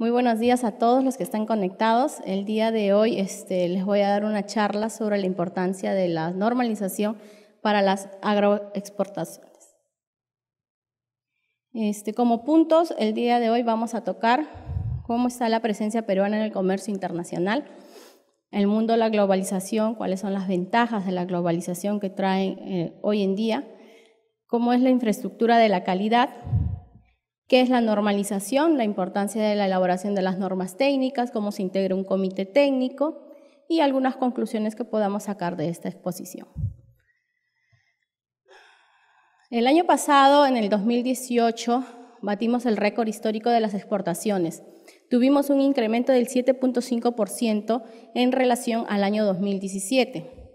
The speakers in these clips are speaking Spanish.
Muy buenos días a todos los que están conectados. El día de hoy este, les voy a dar una charla sobre la importancia de la normalización para las agroexportaciones. Este, como puntos, el día de hoy vamos a tocar cómo está la presencia peruana en el comercio internacional, el mundo de la globalización, cuáles son las ventajas de la globalización que traen eh, hoy en día, cómo es la infraestructura de la calidad, qué es la normalización, la importancia de la elaboración de las normas técnicas, cómo se integra un comité técnico y algunas conclusiones que podamos sacar de esta exposición. El año pasado, en el 2018, batimos el récord histórico de las exportaciones. Tuvimos un incremento del 7.5% en relación al año 2017.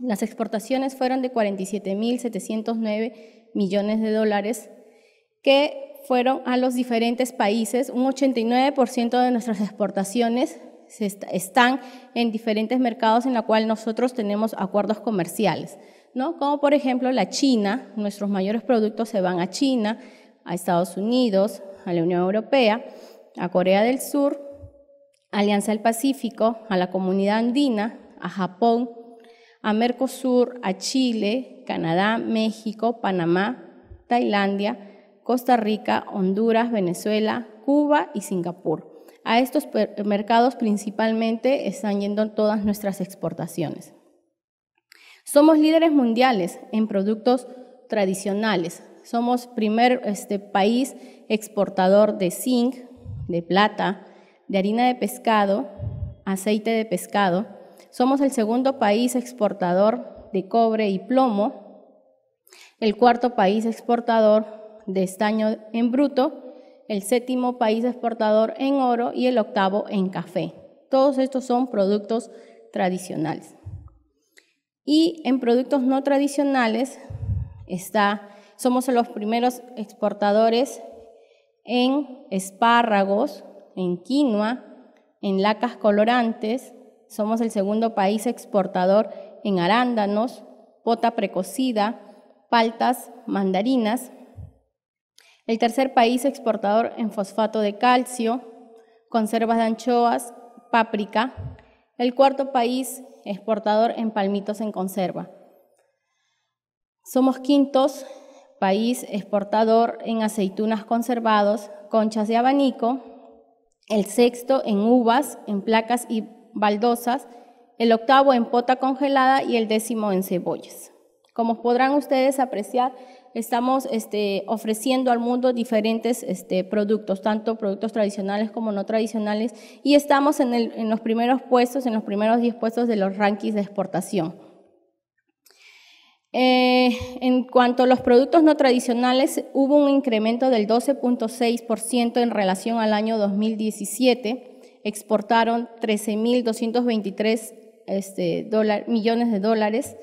Las exportaciones fueron de 47.709 millones de dólares, que fueron a los diferentes países. Un 89% de nuestras exportaciones están en diferentes mercados en la cual nosotros tenemos acuerdos comerciales, Como por ejemplo la China, nuestros mayores productos se van a China, a Estados Unidos, a la Unión Europea, a Corea del Sur, Alianza del Pacífico, a la comunidad andina, a Japón, a Mercosur, a Chile, Canadá, México, Panamá, Tailandia, Costa Rica, Honduras, Venezuela, Cuba y Singapur. A estos mercados principalmente están yendo todas nuestras exportaciones. Somos líderes mundiales en productos tradicionales. Somos primer este, país exportador de zinc, de plata, de harina de pescado, aceite de pescado. Somos el segundo país exportador de cobre y plomo, el cuarto país exportador de estaño en bruto, el séptimo país exportador en oro y el octavo en café. Todos estos son productos tradicionales. Y en productos no tradicionales está, somos los primeros exportadores en espárragos, en quinoa, en lacas colorantes, somos el segundo país exportador en arándanos, pota precocida, paltas, mandarinas el tercer país exportador en fosfato de calcio, conservas de anchoas, páprica. El cuarto país exportador en palmitos en conserva. Somos quintos país exportador en aceitunas conservados, conchas de abanico, el sexto en uvas, en placas y baldosas, el octavo en pota congelada y el décimo en cebollas. Como podrán ustedes apreciar, estamos este, ofreciendo al mundo diferentes este, productos, tanto productos tradicionales como no tradicionales, y estamos en, los primeros puestos, en los primeros 10 puestos de los rankings de exportación. Eh, en cuanto a los productos no tradicionales, hubo un incremento del 12.6% en relación al año 2017. Exportaron 13.223 este, millones de dólares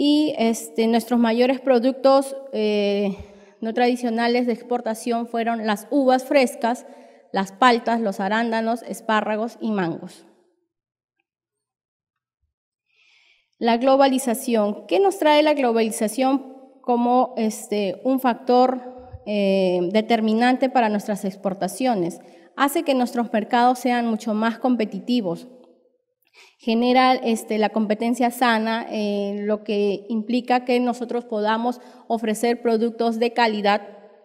y este, nuestros mayores productos eh, no tradicionales de exportación fueron las uvas frescas, las paltas, los arándanos, espárragos y mangos. La globalización. ¿Qué nos trae la globalización como este, un factor eh, determinante para nuestras exportaciones? Hace que nuestros mercados sean mucho más competitivos, genera este, la competencia sana, eh, lo que implica que nosotros podamos ofrecer productos de calidad,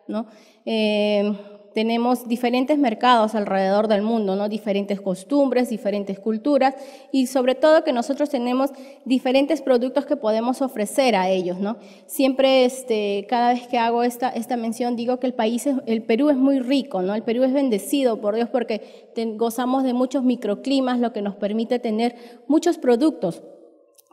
¿no? Eh, tenemos diferentes mercados alrededor del mundo, ¿no? diferentes costumbres, diferentes culturas y sobre todo que nosotros tenemos diferentes productos que podemos ofrecer a ellos. ¿no? Siempre, este, cada vez que hago esta, esta mención, digo que el país, el Perú es muy rico, ¿no? el Perú es bendecido por Dios porque gozamos de muchos microclimas, lo que nos permite tener muchos productos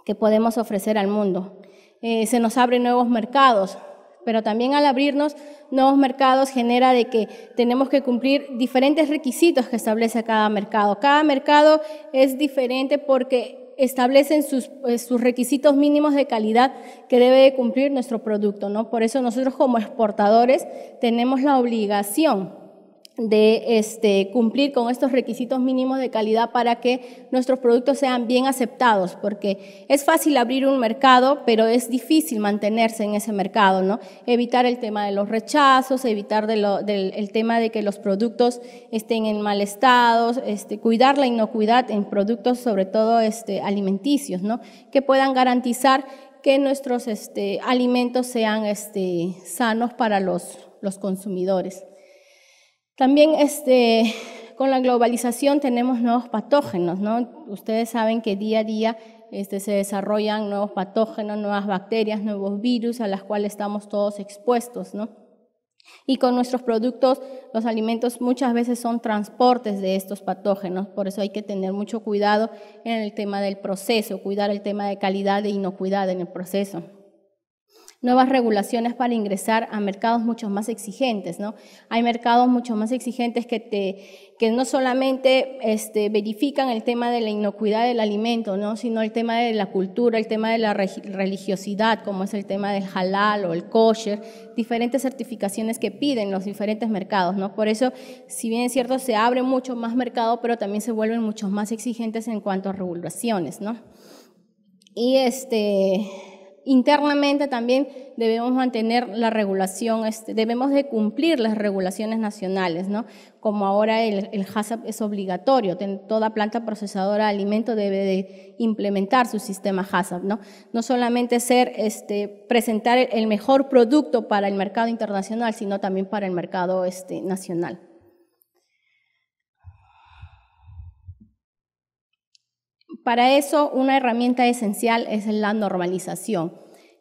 que podemos ofrecer al mundo. Eh, se nos abren nuevos mercados, pero también al abrirnos nuevos mercados genera de que tenemos que cumplir diferentes requisitos que establece cada mercado. Cada mercado es diferente porque establecen sus, pues, requisitos mínimos de calidad que debe cumplir nuestro producto. ¿no? Por eso nosotros como exportadores tenemos la obligación de este, cumplir con estos requisitos mínimos de calidad para que nuestros productos sean bien aceptados, porque es fácil abrir un mercado, pero es difícil mantenerse en ese mercado, ¿no? Evitar el tema de los rechazos, evitar el tema de que los productos estén en mal estado, este, cuidar la inocuidad en productos, sobre todo este, alimenticios, ¿no? Que puedan garantizar que nuestros alimentos sean sanos para los consumidores. También este, con la globalización tenemos nuevos patógenos, ¿no? Ustedes saben que día a día este, se desarrollan nuevos patógenos, nuevas bacterias, nuevos virus a los cuales estamos todos expuestos, ¿no? Y con nuestros productos, los alimentos muchas veces son transportes de estos patógenos, por eso hay que tener mucho cuidado en el tema del proceso, cuidar el tema de calidad e inocuidad en el proceso nuevas regulaciones para ingresar a mercados mucho más exigentes, ¿no? Hay mercados mucho más exigentes que, te, que no solamente este, verifican el tema de la inocuidad del alimento, ¿no? Sino el tema de la cultura, el tema de la religiosidad, como es el tema del halal o el kosher, diferentes certificaciones que piden los diferentes mercados, ¿no? Por eso, si bien es cierto, se abre mucho más mercado, pero también se vuelven mucho más exigentes en cuanto a regulaciones, ¿no? Y este internamente también debemos mantener la regulación, este, debemos de cumplir las regulaciones nacionales, ¿no? Como ahora el, el HACCP es obligatorio, toda planta procesadora de alimentos debe de implementar su sistema HACCP, ¿no? No solamente ser, este, presentar el mejor producto para el mercado internacional, sino también para el mercado este, nacional. Para eso, una herramienta esencial es la normalización.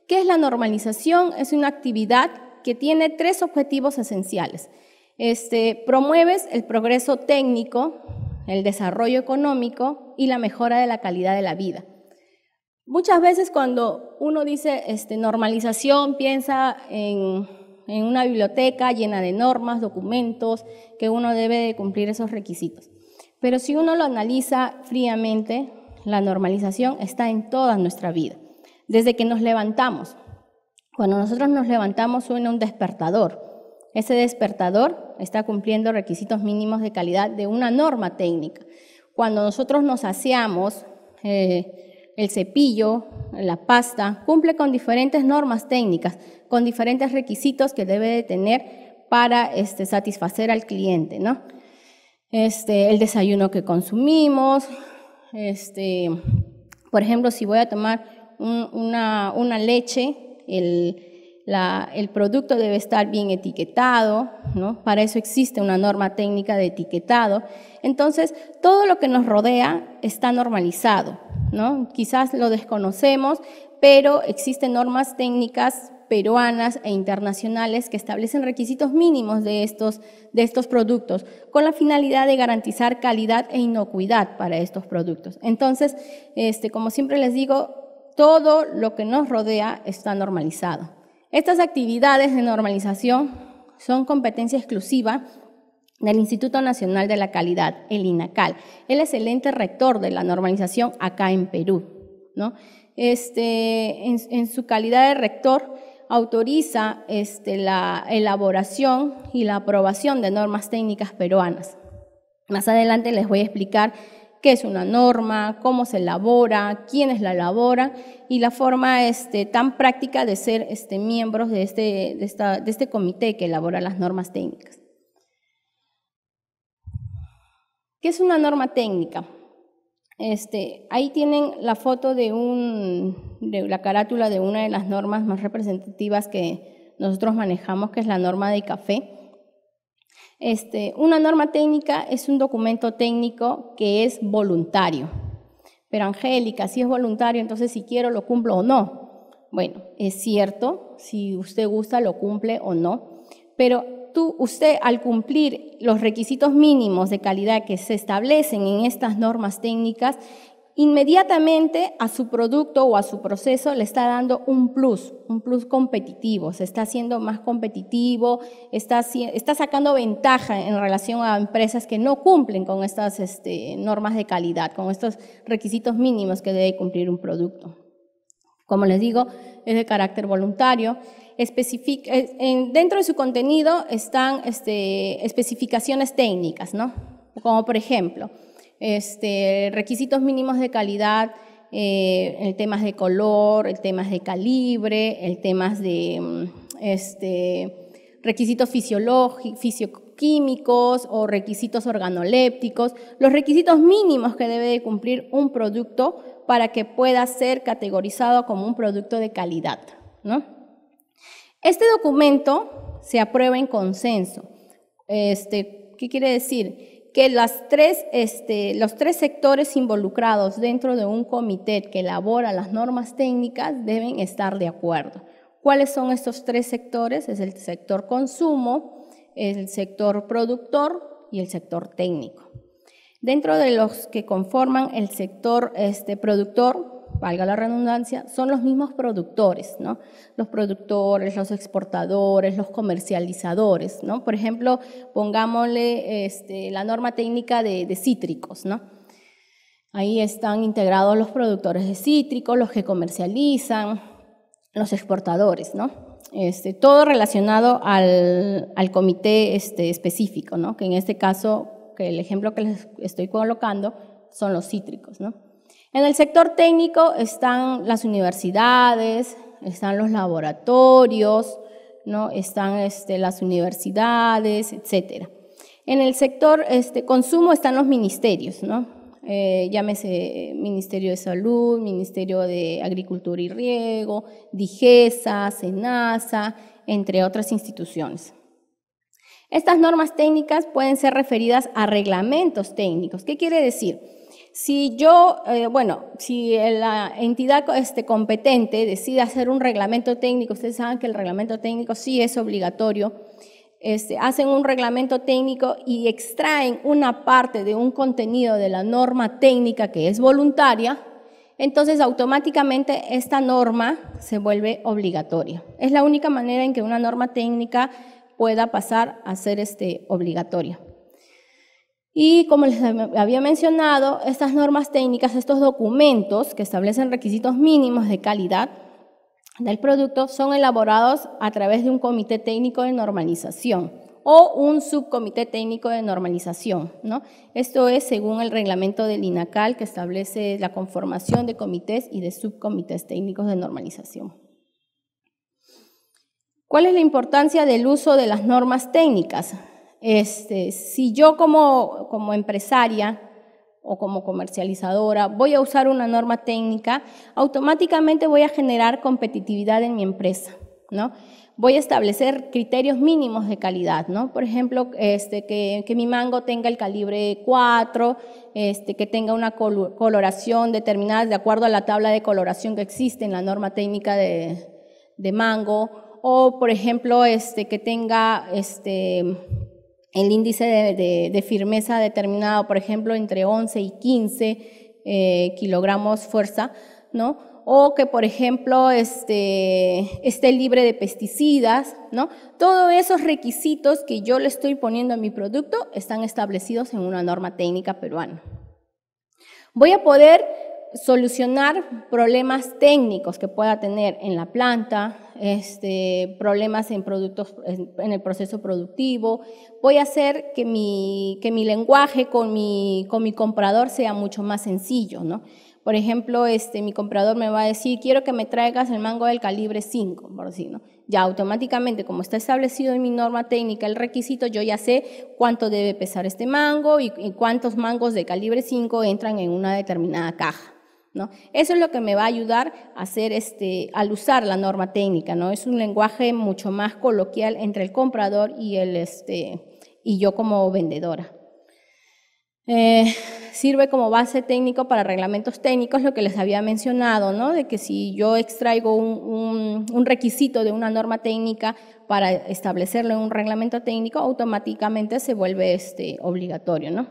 ¿Qué es la normalización? Es una actividad que tiene tres objetivos esenciales. Este, promueves el progreso técnico, el desarrollo económico y la mejora de la calidad de la vida. Muchas veces cuando uno dice este, normalización, piensa en una biblioteca llena de normas, documentos, que uno debe cumplir esos requisitos. Pero si uno lo analiza fríamente, la normalización está en toda nuestra vida. Desde que nos levantamos. Cuando nosotros nos levantamos suena un despertador. Ese despertador está cumpliendo requisitos mínimos de calidad de una norma técnica. Cuando nosotros nos aseamos, eh, el cepillo, la pasta, cumple con diferentes normas técnicas, con diferentes requisitos que debe de tener para este, satisfacer al cliente, ¿no? Este, el desayuno que consumimos, este, por ejemplo, si voy a tomar una, leche, el, el, producto debe estar bien etiquetado, ¿no? Para eso existe una norma técnica de etiquetado. Entonces, todo lo que nos rodea está normalizado, ¿no? Quizás lo desconocemos, pero existen normas técnicas peruanas e internacionales que establecen requisitos mínimos de estos, de estos productos con la finalidad de garantizar calidad e inocuidad para estos productos. Entonces, este, como siempre les digo, todo lo que nos rodea está normalizado. Estas actividades de normalización son competencia exclusiva del Instituto Nacional de la Calidad, el INACAL. el excelente rector de la normalización acá en Perú. ¿no? Este, en, su calidad de rector, autoriza este, la elaboración y la aprobación de normas técnicas peruanas. Más adelante les voy a explicar qué es una norma, cómo se elabora, quiénes la elaboran y la forma este, tan práctica de ser este, miembros de este, de este comité que elabora las normas técnicas. ¿Qué es una norma técnica? Este, ahí tienen la foto de, la carátula de una de las normas más representativas que nosotros manejamos, que es la norma de café. Este, una norma técnica es un documento técnico que es voluntario. Pero Angélica, si es voluntario, entonces si quiero lo cumplo o no. Bueno, es cierto, si usted gusta lo cumple o no, pero usted al cumplir los requisitos mínimos de calidad que se establecen en estas normas técnicas, inmediatamente a su producto o a su proceso le está dando un plus, un plus competitivo, se está haciendo más competitivo, está, sacando ventaja en relación a empresas que no cumplen con estas este, normas de calidad, con estos requisitos mínimos que debe cumplir un producto. Como les digo, es de carácter voluntario eh, dentro de su contenido están este, especificaciones técnicas, ¿no? Como por ejemplo, este, requisitos mínimos de calidad, eh, el temas de color, el temas de calibre, el temas de mm, este, requisitos fisioquímicos o requisitos organolépticos, los requisitos mínimos que debe de cumplir un producto para que pueda ser categorizado como un producto de calidad, ¿no? Este documento se aprueba en consenso. Este, ¿Qué quiere decir? Que este, los tres sectores involucrados dentro de un comité que elabora las normas técnicas deben estar de acuerdo. ¿Cuáles son estos tres sectores? Es el sector consumo, el sector productor y el sector técnico. Dentro de los que conforman el sector este, productor, valga la redundancia, son los mismos productores, ¿no? Los productores, los exportadores, los comercializadores, ¿no? Por ejemplo, pongámosle este, la norma técnica de, cítricos, ¿no? Ahí están integrados los productores de cítricos, los que comercializan, los exportadores, ¿no? Este, todo relacionado al, al comité este, específico, ¿no? que en este caso, que el ejemplo que les estoy colocando son los cítricos. ¿no? En el sector técnico están las universidades, están los laboratorios, ¿no? están este, las universidades, etc. En el sector este, consumo están los ministerios, ¿no? Eh, llámese eh, Ministerio de Salud, Ministerio de Agricultura y Riego, DIGESA, SENASA, entre otras instituciones. Estas normas técnicas pueden ser referidas a reglamentos técnicos. ¿Qué quiere decir? Si yo, eh, bueno, si la entidad este, competente decide hacer un reglamento técnico, ustedes saben que el reglamento técnico sí es obligatorio, este, hacen un reglamento técnico y extraen una parte de un contenido de la norma técnica que es voluntaria, entonces automáticamente esta norma se vuelve obligatoria. Es la única manera en que una norma técnica pueda pasar a ser este, obligatoria. Y como les había mencionado, estas normas técnicas, estos documentos que establecen requisitos mínimos de calidad del producto son elaborados a través de un comité técnico de normalización o un subcomité técnico de normalización. ¿no? Esto es según el reglamento del INACAL que establece la conformación de comités y de subcomités técnicos de normalización. ¿Cuál es la importancia del uso de las normas técnicas? este, si yo como, como empresaria o como comercializadora voy a usar una norma técnica, automáticamente voy a generar competitividad en mi empresa, ¿no? Voy a establecer criterios mínimos de calidad, ¿no? Por ejemplo, este, que, mi mango tenga el calibre 4, este, que tenga una coloración determinada de acuerdo a la tabla de coloración que existe en la norma técnica de, de mango, o por ejemplo, este, que tenga este, el índice de, firmeza determinado, por ejemplo, entre 11 y 15 eh, kilogramos fuerza, ¿no? O que, por ejemplo, este, esté libre de pesticidas, ¿no? Todos esos requisitos que yo le estoy poniendo a mi producto están establecidos en una norma técnica peruana. Voy a poder solucionar problemas técnicos que pueda tener en la planta, este, problemas en, en el proceso productivo. Voy a hacer que mi, lenguaje con mi, comprador sea mucho más sencillo, Por ejemplo, este, mi comprador me va a decir, quiero que me traigas el mango del calibre 5, por ¿no? Ya automáticamente, como está establecido en mi norma técnica el requisito, yo ya sé cuánto debe pesar este mango y cuántos mangos de calibre 5 entran en una determinada caja. ¿no? Eso es lo que me va a ayudar a hacer este, al usar la norma técnica, ¿no? Es un lenguaje mucho más coloquial entre el comprador y, el, este, y yo como vendedora. Eh, sirve como base técnico para reglamentos técnicos, lo que les había mencionado, ¿no? De que si yo extraigo un, requisito de una norma técnica para establecerlo en un reglamento técnico, automáticamente se vuelve este, obligatorio, ¿no?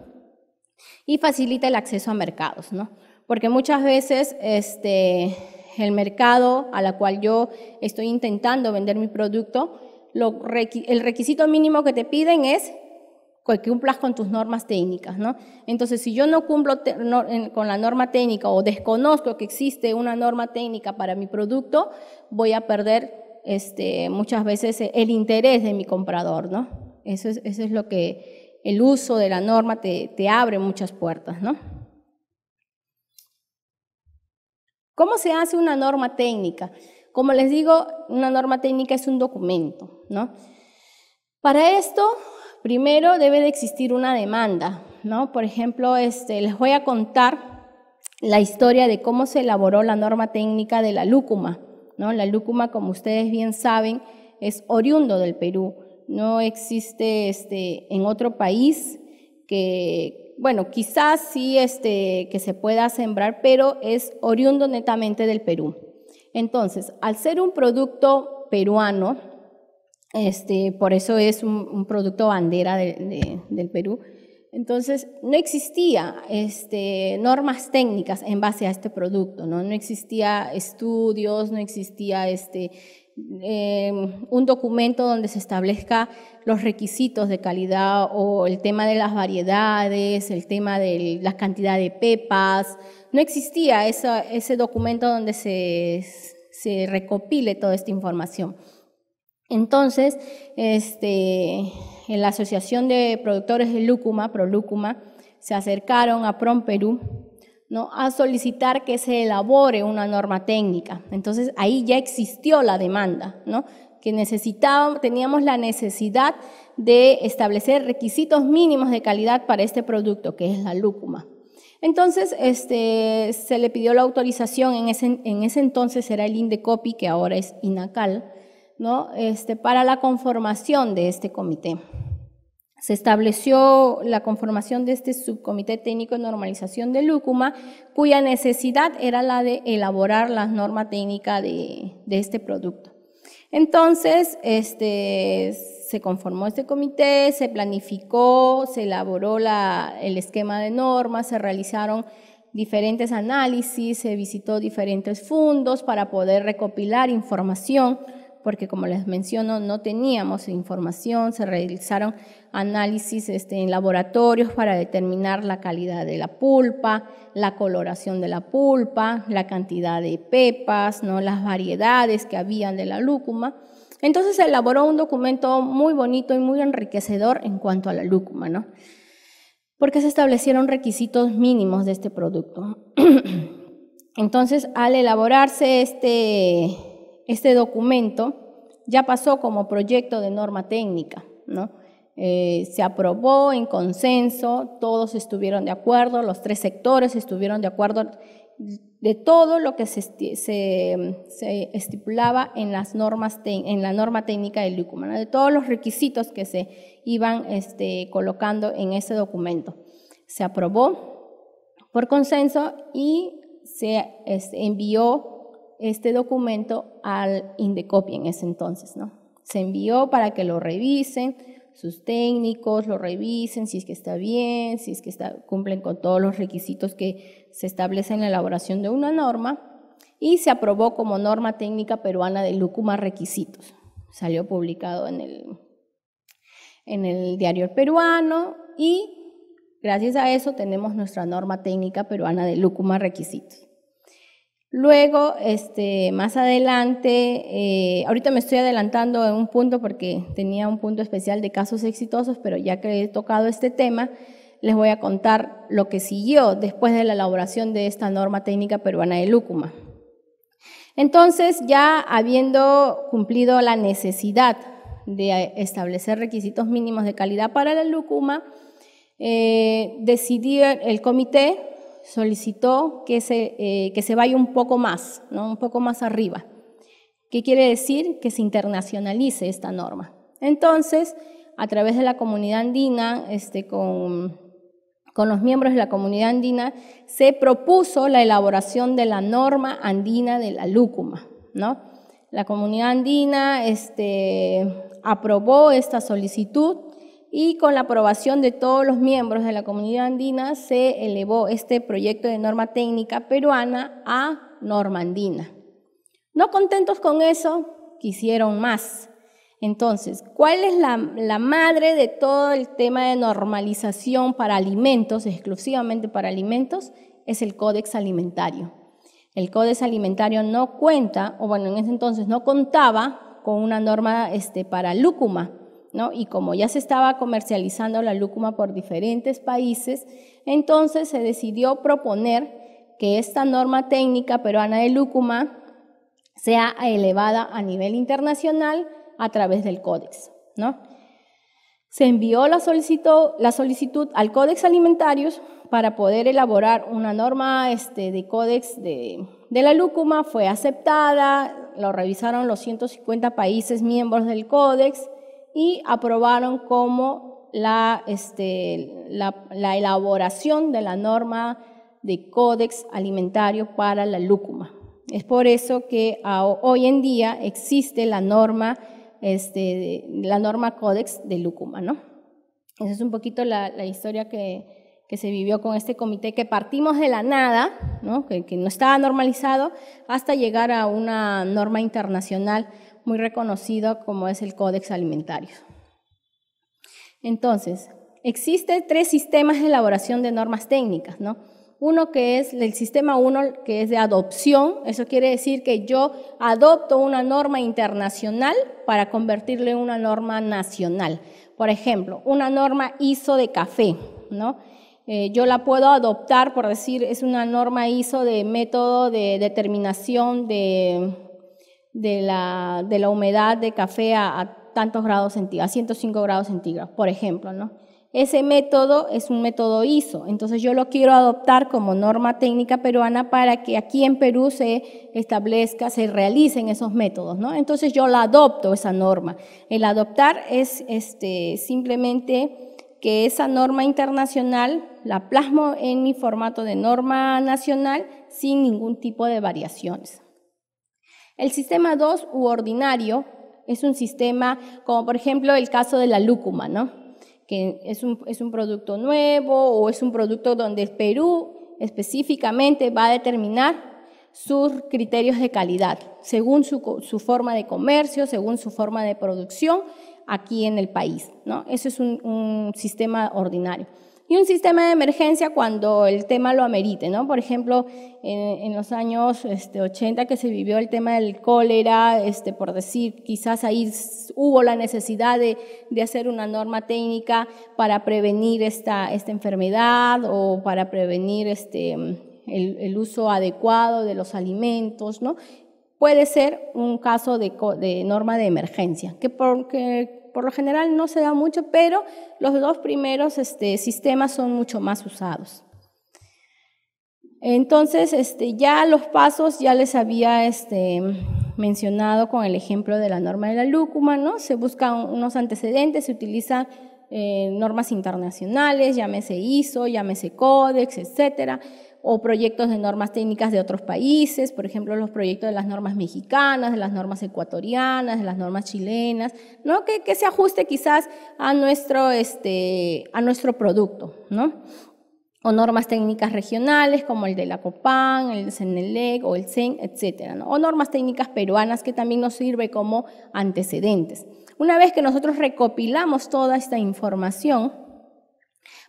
Y facilita el acceso a mercados, ¿no? porque muchas veces este, el mercado a la cual yo estoy intentando vender mi producto, el requisito mínimo que te piden es que cumplas con tus normas técnicas, ¿no? Entonces, si yo no cumplo con la norma técnica o desconozco que existe una norma técnica para mi producto, voy a perder este, muchas veces e-, el interés de mi comprador, ¿no? Eso es, lo que el uso de la norma te, te abre muchas puertas, ¿no? ¿Cómo se hace una norma técnica? Como les digo, una norma técnica es un documento, ¿no? Para esto, primero debe de existir una demanda, ¿no? Por ejemplo, este, les voy a contar la historia de cómo se elaboró la norma técnica de la lúcuma, ¿no? La lúcuma, como ustedes bien saben, es oriundo del Perú, no existe este, en otro país que, bueno, quizás sí este, que se pueda sembrar, pero es oriundo netamente del Perú. Entonces, al ser un producto peruano, este, por eso es un, producto bandera del Perú, entonces no existía este, normas técnicas en base a este producto, no, no existía estudios, no existía este, Em, un documento donde se establezca los requisitos de calidad o el tema de las variedades, el tema de la cantidad de pepas. No existía ese documento donde se, recopile toda esta información. Entonces, este, en la Asociación de Productores de Lúcuma, ProLúcuma, se acercaron a PROM Perú ¿no? a solicitar que se elabore una norma técnica. Entonces ahí ya existió la demanda, que necesitábamos, teníamos la necesidad de establecer requisitos mínimos de calidad para este producto, que es la lúcuma. Entonces, este, se le pidió la autorización, en ese, entonces era el INDECOPI, que ahora es INACAL, ¿no? Este, para la conformación de este comité. Se estableció la conformación de este subcomité técnico de normalización de lúcuma, cuya necesidad era la de elaborar la norma técnica de, este producto. Entonces, este, se conformó este comité, se planificó, se elaboró el esquema de normas, se realizaron diferentes análisis, se visitó diferentes fondos para poder recopilar información porque como les menciono, no teníamos información, se realizaron análisis este, en laboratorios para determinar la calidad de la pulpa, la coloración de la pulpa, la cantidad de pepas, ¿no? las variedades que habían de la lúcuma. Entonces se elaboró un documento muy bonito y muy enriquecedor en cuanto a la lúcuma, ¿no? porque se establecieron requisitos mínimos de este producto. Entonces, al elaborarse este, este documento ya pasó como proyecto de norma técnica, ¿no? Eh, se aprobó en consenso, todos estuvieron de acuerdo, los tres sectores estuvieron de acuerdo de todo lo que se, estipulaba en, las normas en la norma técnica del LICUMA, de todos los requisitos que se iban este, colocando en ese documento. Se aprobó por consenso y se este, envió este documento al Indecopi en ese entonces, ¿no? Se envió para que lo revisen sus técnicos, lo revisen si es que está bien, si es que cumplen con todos los requisitos que se establecen en la elaboración de una norma y se aprobó como norma técnica peruana de lúcuma requisitos. Salió publicado en el, en el diario peruano y gracias a eso tenemos nuestra norma técnica peruana de lúcuma requisitos. Luego, este, más adelante, eh, ahorita me estoy adelantando en un punto porque tenía un punto especial de casos exitosos, pero ya que he tocado este tema, les voy a contar lo que siguió después de la elaboración de esta norma técnica peruana de lúcuma. Entonces, ya habiendo cumplido la necesidad de establecer requisitos mínimos de calidad para la lúcuma, eh, decidió el comité solicitó que se, eh, que se vaya un poco más, ¿no? un poco más arriba. ¿Qué quiere decir? Que se internacionalice esta norma. Entonces, a través de la comunidad andina, este, con, los miembros de la comunidad andina, se propuso la elaboración de la norma andina de la lúcuma. ¿no? La comunidad andina este, aprobó esta solicitud y con la aprobación de todos los miembros de la comunidad andina se elevó este proyecto de norma técnica peruana a normandina. No contentos con eso, quisieron más. Entonces, ¿cuál es la, madre de todo el tema de normalización para alimentos, exclusivamente para alimentos? Es el códex alimentario. El códex alimentario no cuenta, o bueno, en ese entonces no contaba con una norma este, para lúcuma. Y como ya se estaba comercializando la lúcuma por diferentes países, entonces se decidió proponer que esta norma técnica peruana de lúcuma sea elevada a nivel internacional a través del códex, ¿no? Se envió la solicitud, al Códex Alimentarios para poder elaborar una norma este, de códex de, de la lúcuma, fue aceptada, lo revisaron los 150 países miembros del códex, y aprobaron como la, este, la, elaboración de la norma de códex alimentario para la lúcuma. Es por eso que hoy en día existe la norma, este, la norma códex de lúcuma, ¿no? Esa es un poquito la, la historia que, que, se vivió con este comité, que partimos de la nada, ¿no? Que, que no estaba normalizado, hasta llegar a una norma internacional muy reconocido como es el Códex Alimentario. Entonces, existen tres sistemas de elaboración de normas técnicas, ¿no? Uno que es el sistema 1, que es de adopción, eso quiere decir que yo adopto una norma internacional para convertirla en una norma nacional. Por ejemplo, una norma ISO de café, ¿no? Eh, yo la puedo adoptar, por decir, es una norma ISO de método de determinación de de la, humedad de café a, tantos grados centígrados, a 105 grados centígrados, por ejemplo, ¿no? Ese método es un método ISO, entonces yo lo quiero adoptar como norma técnica peruana para que aquí en Perú se establezca, se realicen esos métodos, ¿no? Entonces yo la adopto esa norma. El adoptar es este, simplemente que esa norma internacional la plasmo en mi formato de norma nacional sin ningún tipo de variaciones. El sistema 2 u ordinario es un sistema como por ejemplo el caso de la lúcuma, ¿no? que es un, producto nuevo o es un producto donde el Perú específicamente va a determinar sus criterios de calidad, según su, forma de comercio, según su forma de producción aquí en el país. ¿no? Eso es un sistema ordinario y un sistema de emergencia cuando el tema lo amerite, ¿no? Por ejemplo, en, los años 80 este, que se vivió el tema del cólera, este, por decir, quizás ahí hubo la necesidad de, hacer una norma técnica para prevenir esta, esta enfermedad o para prevenir este, el, uso adecuado de los alimentos, ¿no? puede ser un caso de, norma de emergencia, que, porque por lo general no se da mucho, pero los dos primeros este, sistemas son mucho más usados. Entonces, este, ya los pasos ya les había este, mencionado con el ejemplo de la norma de la lúcuma, ¿no? Se buscan unos antecedentes, se utilizan eh, normas internacionales, llámese ISO, llámese códex, etcétera o proyectos de normas técnicas de otros países, por ejemplo, los proyectos de las normas mexicanas, de las normas ecuatorianas, de las normas chilenas, ¿no? Que, se ajuste quizás a nuestro, este, a nuestro producto, o normas técnicas regionales como el de la COPAN, el CENELEC o el CEN, etcétera, o normas técnicas peruanas que también nos sirve como antecedentes. Una vez que nosotros recopilamos toda esta información,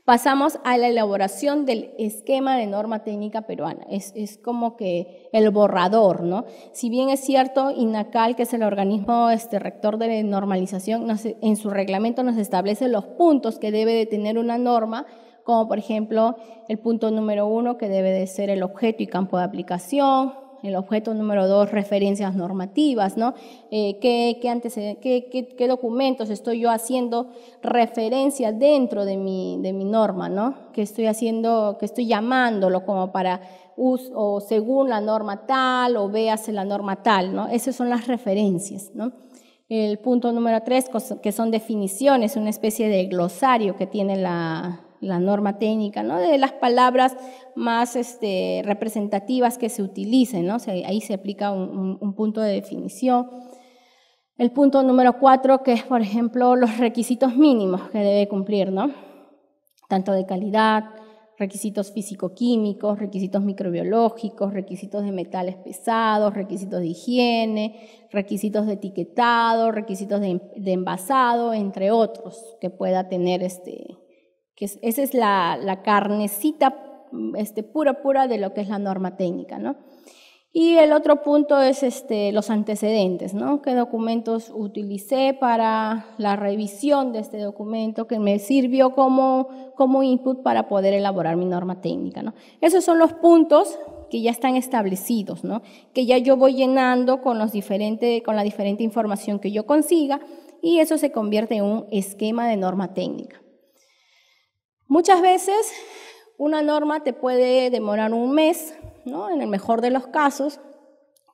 Pasamos a la elaboración del esquema de norma técnica peruana. Es, como que el borrador, ¿no? Si bien es cierto, INACAL, que es el organismo este, rector de normalización, en su reglamento nos establece los puntos que debe de tener una norma, como por ejemplo el punto número uno, que debe de ser el objeto y campo de aplicación, el objeto número dos, referencias normativas, ¿no? Eh, ¿qué, antes, qué, documentos estoy yo haciendo referencia dentro de mi, de mi norma, ¿no? Que estoy haciendo, que estoy llamándolo como para uso, o según la norma tal, o véase la norma tal, ¿no? Esas son las referencias, ¿no? El punto número tres, que son definiciones, una especie de glosario que tiene la, la norma técnica, ¿no? De las palabras más este, representativas que se utilicen, ¿no? ahí se aplica un, punto de definición. El punto número cuatro, que es, por ejemplo, los requisitos mínimos que debe cumplir, ¿no? Tanto de calidad, requisitos físico-químicos, requisitos microbiológicos, requisitos de metales pesados, requisitos de higiene, requisitos de etiquetado, requisitos de envasado, entre otros que pueda tener este, esa es la, carnecita mm, este, pura, pura de lo que es la norma técnica, ¿no? Y el otro punto es este, los antecedentes, ¿no? ¿Qué documentos utilicé para la revisión de este documento que me sirvió como, input para poder elaborar mi norma técnica, Esos son los puntos que ya están establecidos, ¿no? Que ya yo voy llenando con, con la diferente información que yo consiga y eso se convierte en un esquema de norma técnica. Muchas veces una norma te puede demorar un mes, ¿no? en el mejor de los casos,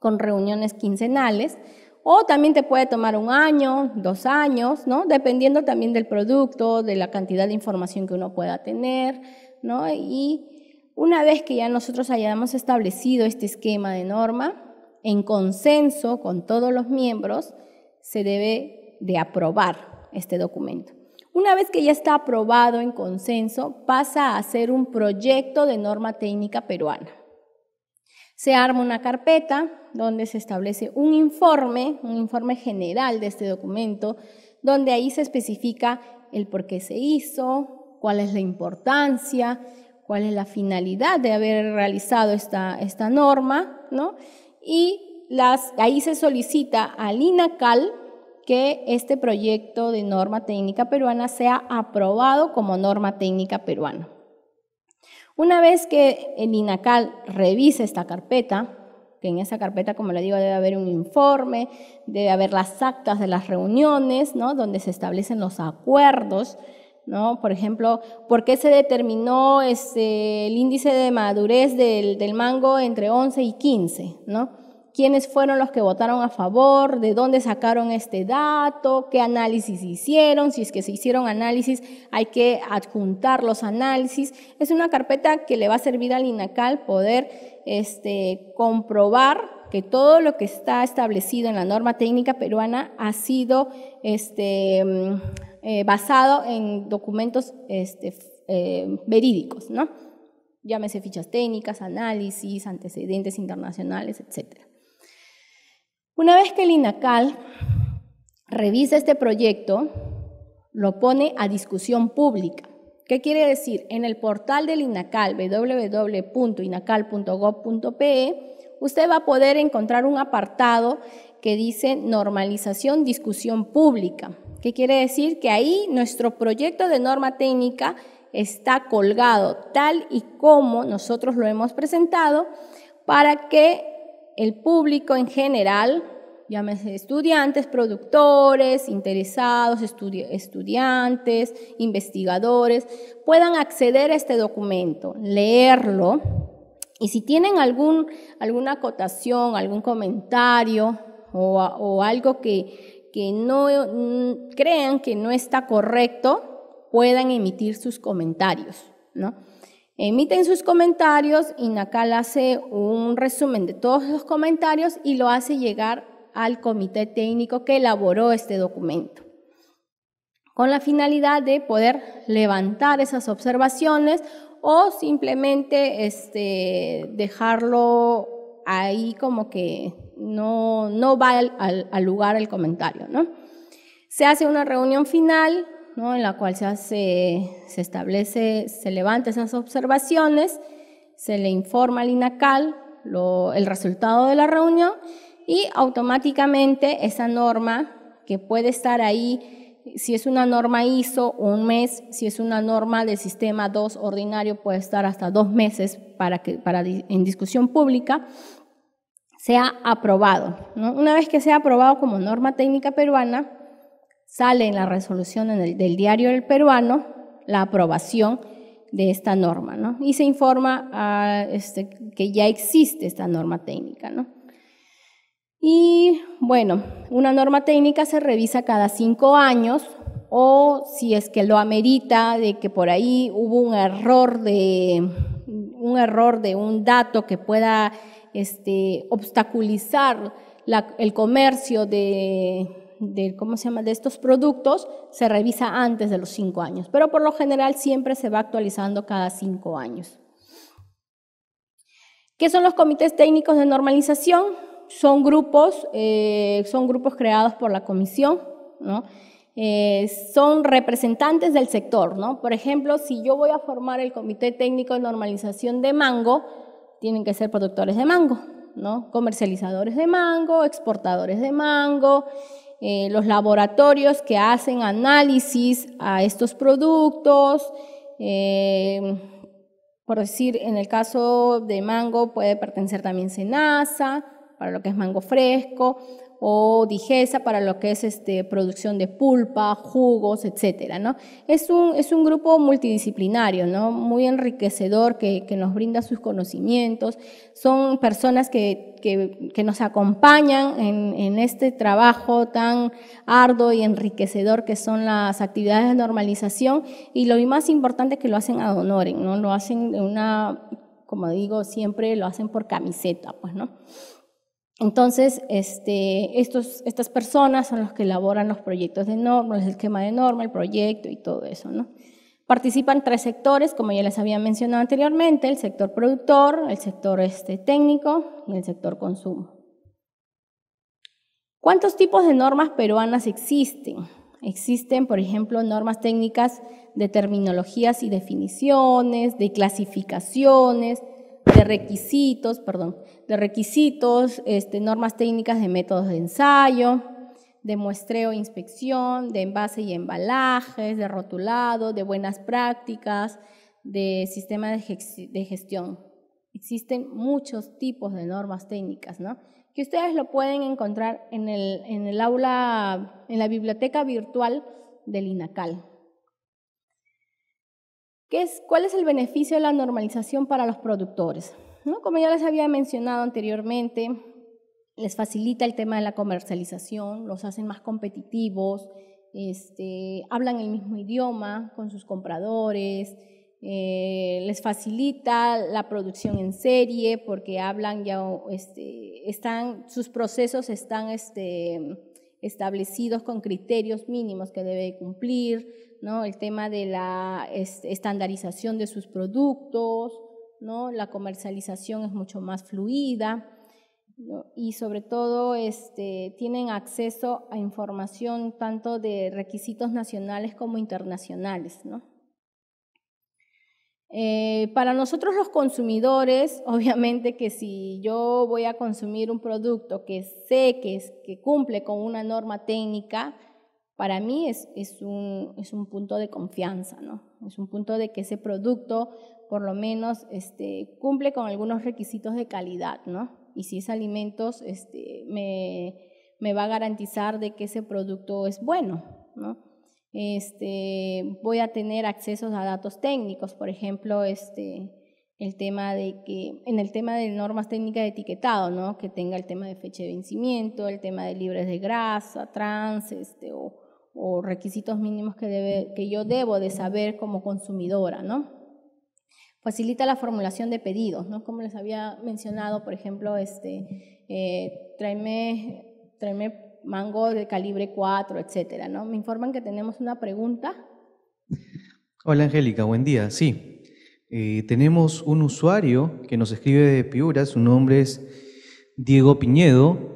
con reuniones quincenales, o también te puede tomar un año, dos años, dependiendo también del producto, de la cantidad de información que uno pueda tener. Y una vez que ya nosotros hayamos establecido este esquema de norma, en consenso con todos los miembros, se debe de aprobar este documento. Una vez que ya está aprobado en consenso, pasa a ser un proyecto de norma técnica peruana. Se arma una carpeta donde se establece un informe, un informe general de este documento, donde ahí se especifica el por qué se hizo, cuál es la importancia, cuál es la finalidad de haber realizado esta, esta norma, ¿no? Y las, ahí se solicita al INACAL, que este proyecto de norma técnica peruana sea aprobado como norma técnica peruana. Una vez que el INACAL revise esta carpeta, que en esa carpeta, como le digo, debe haber un informe, debe haber las actas de las reuniones, ¿no? donde se establecen los acuerdos, ¿no? Por ejemplo, ¿por qué se determinó este, el índice de madurez del, del, mango entre 11 y 15, ¿no? quiénes fueron los que votaron a favor, de dónde sacaron este dato, qué análisis hicieron, si es que se hicieron análisis hay que adjuntar los análisis. Es una carpeta que le va a servir al INACAL poder este, comprobar que todo lo que está establecido en la norma técnica peruana ha sido este, mm, eh, basado en documentos este, eh, verídicos, ¿no? llámese fichas técnicas, análisis, antecedentes internacionales, etcétera. Una vez que el INACAL revisa este proyecto, lo pone a discusión pública. ¿Qué quiere decir? En el portal del INACAL, www.inacal.gov.pe, usted va a poder encontrar un apartado que dice normalización, discusión pública. ¿Qué quiere decir? Que ahí nuestro proyecto de norma técnica está colgado tal y como nosotros lo hemos presentado para que el público en general, llámese estudiantes, productores, interesados, estudiantes, investigadores, puedan acceder a este documento, leerlo y si tienen alguna acotación, algún comentario o, algo que, no mm, crean que no está correcto, puedan emitir sus comentarios, ¿no? Emiten sus comentarios y NACAL hace un resumen de todos los comentarios y lo hace llegar al comité técnico que elaboró este documento, con la finalidad de poder levantar esas observaciones o simplemente este, dejarlo ahí como que no, va al, lugar el comentario. Se hace una reunión final en la cual se, hace, se establece, se levantan esas observaciones, se le informa al INACAL el resultado de la reunión y automáticamente esa norma que puede estar ahí, si es una norma ISO, un mes, si es una norma del sistema 2 ordinario, puede estar hasta dos meses para que, para, en discusión pública, sea aprobado. Una vez que sea aprobado como norma técnica peruana, sale en la resolución del diario El Peruano la aprobación de esta norma, ¿no? Y se informa este, que ya existe esta norma técnica, ¿no? Y bueno, una norma técnica se revisa cada cinco años o si es que lo amerita de que por ahí hubo un error de un error de un dato que pueda este, obstaculizar el comercio de, de, ¿cómo se llama? de estos productos se revisa antes de los cinco años, pero por lo general siempre se va actualizando cada cinco años. ¿Qué son los comités técnicos de normalización? Son grupos, eh, son grupos creados por la comisión, eh, son representantes del sector, Por ejemplo, si yo voy a formar el Comité Técnico de Normalización de Mango, tienen que ser productores de mango, ¿no? Comercializadores de mango, exportadores de mango, eh, los laboratorios que hacen análisis a estos productos. Eh, por decir, en el caso de mango puede pertenecer también Senasa, para lo que es mango fresco o digesa para lo que es este, producción de pulpa, jugos, etcétera, ¿no? Es un, es un grupo multidisciplinario, ¿no? Muy enriquecedor que, nos brinda sus conocimientos. Son personas que, que, nos acompañan en, este trabajo tan arduo y enriquecedor que son las actividades de normalización y lo más importante es que lo hacen a honoren, ¿no? Lo hacen de una, como digo, siempre lo hacen por camiseta, pues, ¿no? Entonces, este, estos, estas personas son los que elaboran los proyectos de norma, el esquema de norma, el proyecto y todo eso, Participan tres sectores, como ya les había mencionado anteriormente, el sector productor, el sector este, técnico y el sector consumo. ¿Cuántos tipos de normas peruanas existen? Existen, por ejemplo, normas técnicas de terminologías y definiciones, de clasificaciones, de requisitos, perdón, de requisitos, este, normas técnicas de métodos de ensayo, de muestreo e inspección, de envase y embalajes, de rotulado, de buenas prácticas, de sistema de, de gestión. Existen muchos tipos de normas técnicas, ¿no? Que ustedes lo pueden encontrar en el, aula, en la biblioteca virtual del INACAL. ¿Cuál es el beneficio de la normalización para los productores? Como ya les había mencionado anteriormente, les facilita el tema de la comercialización, los hacen más competitivos, este, hablan el mismo idioma con sus compradores, eh, les facilita la producción en serie porque hablan ya, este, están, sus procesos están este, establecidos con criterios mínimos que debe cumplir, ¿no? el tema de la estandarización de sus productos, ¿no? La comercialización es mucho más fluida y sobre todo este, tienen acceso a información tanto de requisitos nacionales como internacionales, eh, para nosotros los consumidores, obviamente que si yo voy a consumir un producto que sé que, que cumple con una norma técnica, para mí es, es, un, es, un, punto de confianza, ¿no? Es un punto de que ese producto por lo menos este, cumple con algunos requisitos de calidad, ¿no? Y si es alimentos, este, me, va a garantizar de que ese producto es bueno, ¿no? Este, voy a tener accesos a datos técnicos, por ejemplo, este, el tema de que, en el tema de normas técnicas de etiquetado, ¿no? Que tenga el tema de fecha de vencimiento, el tema de libres de grasa, trans, este, o, requisitos mínimos que, que yo debo de saber como consumidora, ¿no? facilita la formulación de pedidos, ¿no? Como les había mencionado, por ejemplo, este, eh, tráeme, mango de calibre 4, etcétera, ¿no? Me informan que tenemos una pregunta. Hola, Angélica, buen día. Sí, eh, tenemos un usuario que nos escribe de Piura, su nombre es Diego Piñedo,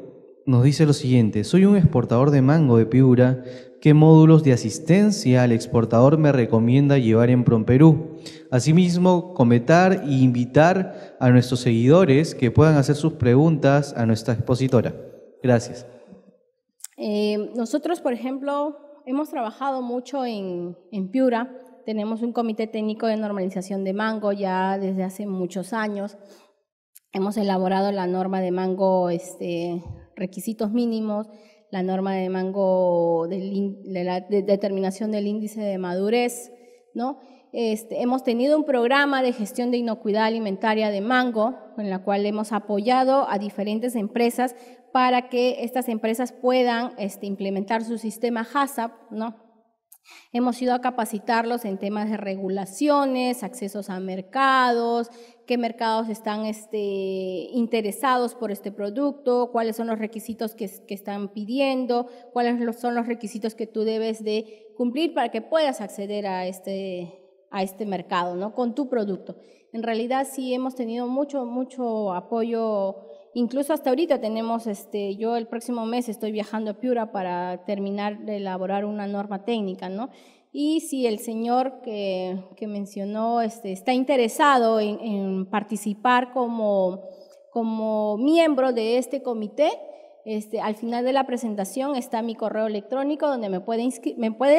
nos dice lo siguiente, soy un exportador de mango de Piura, ¿qué módulos de asistencia al exportador me recomienda llevar en Promperú? Asimismo, comentar e invitar a nuestros seguidores que puedan hacer sus preguntas a nuestra expositora. Gracias. Eh, nosotros, por ejemplo, hemos trabajado mucho en, Piura, tenemos un comité técnico de normalización de mango ya desde hace muchos años. Hemos elaborado la norma de mango este, requisitos mínimos, la norma de mango, de la determinación del índice de madurez, ¿no? Este, hemos tenido un programa de gestión de inocuidad alimentaria de mango, en la cual hemos apoyado a diferentes empresas para que estas empresas puedan este, implementar su sistema HACCP, ¿no? Hemos ido a capacitarlos en temas de regulaciones, accesos a mercados, qué mercados están este, interesados por este producto, cuáles son los requisitos que, que, están pidiendo, cuáles son los requisitos que tú debes de cumplir para que puedas acceder a este, a este mercado, ¿no? Con tu producto. En realidad sí hemos tenido mucho, mucho apoyo. Incluso hasta ahorita tenemos, este, yo el próximo mes estoy viajando a Piura para terminar de elaborar una norma técnica, ¿no? Y si el señor que, mencionó este, está interesado en, participar como, miembro de este comité, este, al final de la presentación está mi correo electrónico donde me puede,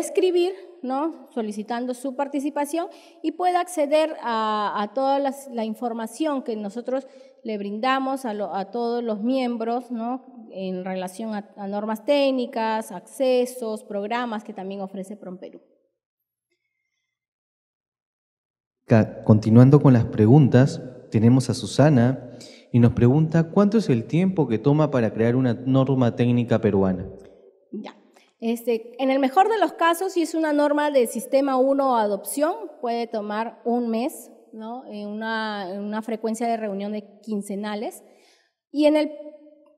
escribir solicitando su participación y pueda acceder a, toda la información que nosotros le brindamos a, todos los miembros en relación a, a normas técnicas, accesos, programas que también ofrece PROMPERÚ. Continuando con las preguntas, tenemos a Susana y nos pregunta cuánto es el tiempo que toma para crear una norma técnica peruana. Ya. Este, en el mejor de los casos, si es una norma de sistema 1 o adopción, puede tomar un mes, ¿no? en, una, en una frecuencia de reunión de quincenales. Y en el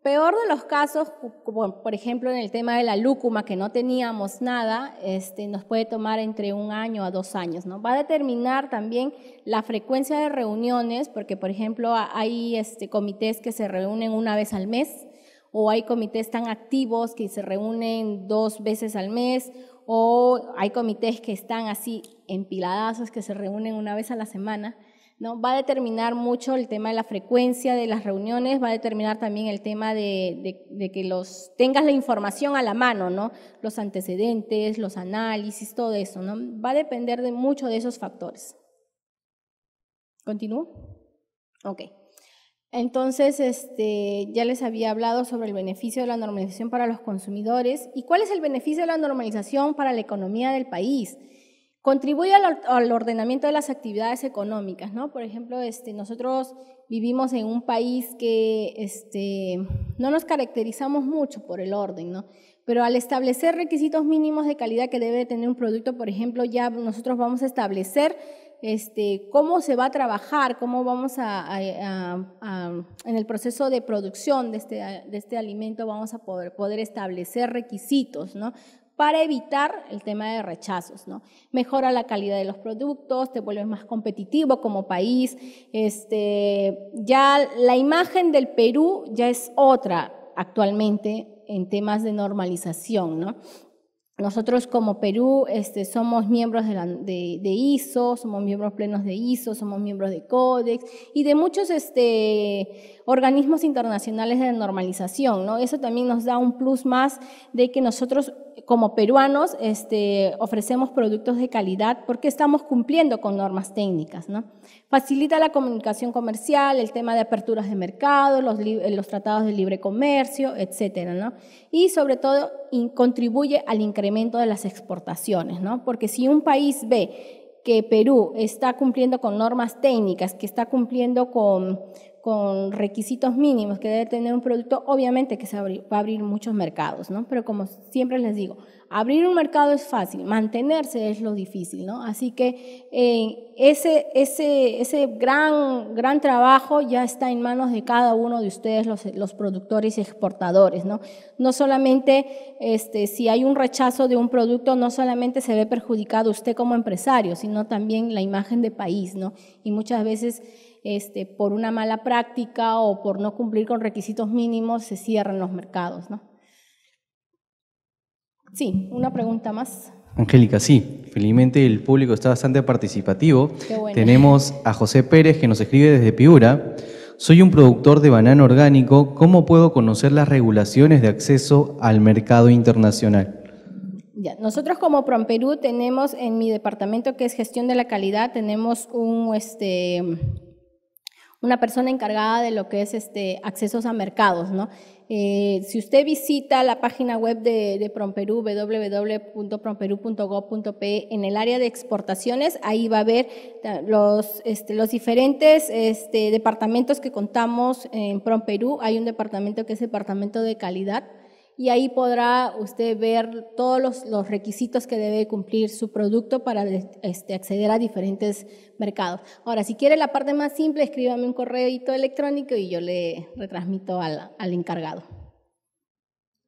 Peor de los casos, como por ejemplo en el tema de la lúcuma, que no teníamos nada, este, nos puede tomar entre un año a dos años. ¿no? Va a determinar también la frecuencia de reuniones, porque por ejemplo hay este, comités que se reúnen una vez al mes, o hay comités tan activos que se reúnen dos veces al mes, o hay comités que están así empiladazos que se reúnen una vez a la semana. ¿no? Va a determinar mucho el tema de la frecuencia de las reuniones, va a determinar también el tema de, que los, tengas la información a la mano, ¿no? Los antecedentes, los análisis, todo eso, Va a depender de mucho de esos factores. ¿Continúo? Ok. Entonces, este, ya les había hablado sobre el beneficio de la normalización para los consumidores. ¿Y cuál es el beneficio de la normalización para la economía del país? Contribuye al, ordenamiento de las actividades económicas, ¿no? Por ejemplo, este, nosotros vivimos en un país que este, no nos caracterizamos mucho por el orden, ¿no? Pero al establecer requisitos mínimos de calidad que debe tener un producto, por ejemplo, ya nosotros vamos a establecer este, cómo se va a trabajar, cómo vamos a, en el proceso de producción este, de este, alimento, vamos a poder, poder establecer requisitos, ¿no? para evitar el tema de rechazos, ¿no? Mejora la calidad de los productos, te vuelves más competitivo como país, este, ya la imagen del Perú ya es otra actualmente en temas de normalización, ¿no? Nosotros como Perú este, somos miembros de, ISO, somos miembros plenos de ISO, somos miembros de CODEX y de muchos este, organismos internacionales de normalización. ¿no? Eso también nos da un plus más de que nosotros como peruanos este, ofrecemos productos de calidad porque estamos cumpliendo con normas técnicas. ¿no? Facilita la comunicación comercial, el tema de aperturas de mercado, los, tratados de libre comercio, etcétera, ¿no? Y sobre todo contribuye al incremento de las exportaciones, ¿no? Porque si un país ve que Perú está cumpliendo con normas técnicas, que está cumpliendo con, requisitos mínimos que debe tener un producto, obviamente que se va a abrir muchos mercados, ¿no? Pero como siempre les digo, Abrir un mercado es fácil, mantenerse es lo difícil, ¿no? Así que eh, ese, gran, trabajo ya está en manos de cada uno de ustedes, los, productores y exportadores, ¿no? No solamente este, si hay un rechazo de un producto, no solamente se ve perjudicado usted como empresario, sino también la imagen de país, ¿no? Y muchas veces... Este, por una mala práctica o por no cumplir con requisitos mínimos, se cierran los mercados, ¿no? Sí, una pregunta más. Angélica, sí, felizmente el público está bastante participativo. Tenemos a José Pérez que nos escribe desde Piura. Soy un productor de banano orgánico, ¿cómo puedo conocer las regulaciones de acceso al mercado internacional? nosotros como PROMPERÚ tenemos en mi departamento que es gestión de la calidad, tenemos un, este, una persona encargada de lo que es este, accesos a mercados, ¿no? Eh, si usted visita la página web de, Promperú, www.promperú.gov.pe, en el área de exportaciones, ahí va a ver los, este, los diferentes este, departamentos que contamos en Promperú. Hay un departamento que es el departamento de calidad, y ahí podrá usted ver todos los, requisitos que debe cumplir su producto para este, acceder a diferentes mercados. Ahora, si quiere la parte más simple, escríbame un correo electrónico y yo le retransmito al, encargado.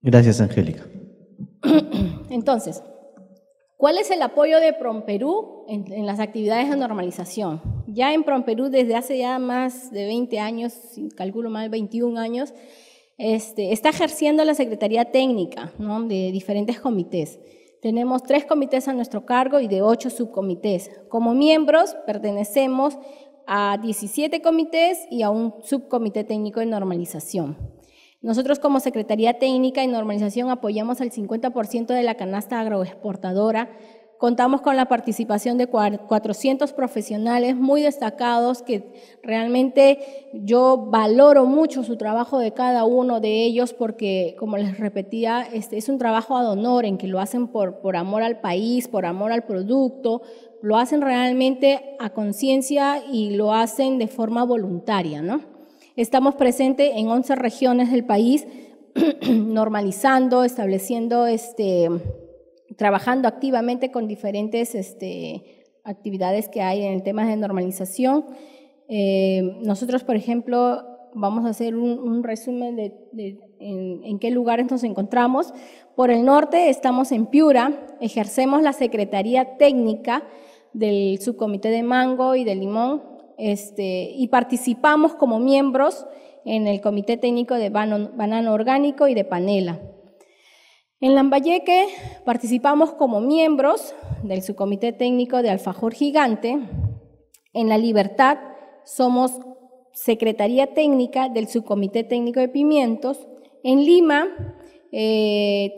Gracias, Angélica. Entonces, ¿cuál es el apoyo de PromPerú en, en las actividades de normalización? Ya en PromPerú, desde hace ya más de 20 años, calculo más de 21 años, este, está ejerciendo la Secretaría Técnica de diferentes comités. Tenemos tres comités a nuestro cargo y de ocho subcomités. Como miembros pertenecemos a 17 comités y a un subcomité técnico de normalización. Nosotros como Secretaría Técnica y Normalización apoyamos al 50% de la canasta agroexportadora Contamos con la participación de 400 profesionales muy destacados que realmente yo valoro mucho su trabajo de cada uno de ellos porque, como les repetía, este, es un trabajo ad honor en que lo hacen por, amor al país, por amor al producto, lo hacen realmente a conciencia y lo hacen de forma voluntaria. ¿no? Estamos presentes en 11 regiones del país normalizando, estableciendo este trabajando activamente con diferentes este, actividades que hay en el tema de normalización. Eh, nosotros, por ejemplo, vamos a hacer un, resumen de, en, qué lugares nos encontramos. Por el norte estamos en Piura, ejercemos la Secretaría Técnica del Subcomité de Mango y de Limón este, y participamos como miembros en el Comité Técnico de Banano Orgánico y de Panela. En Lambayeque participamos como miembros del subcomité técnico de Alfajor Gigante. En La Libertad somos Secretaría Técnica del Subcomité Técnico de Pimientos. En Lima eh,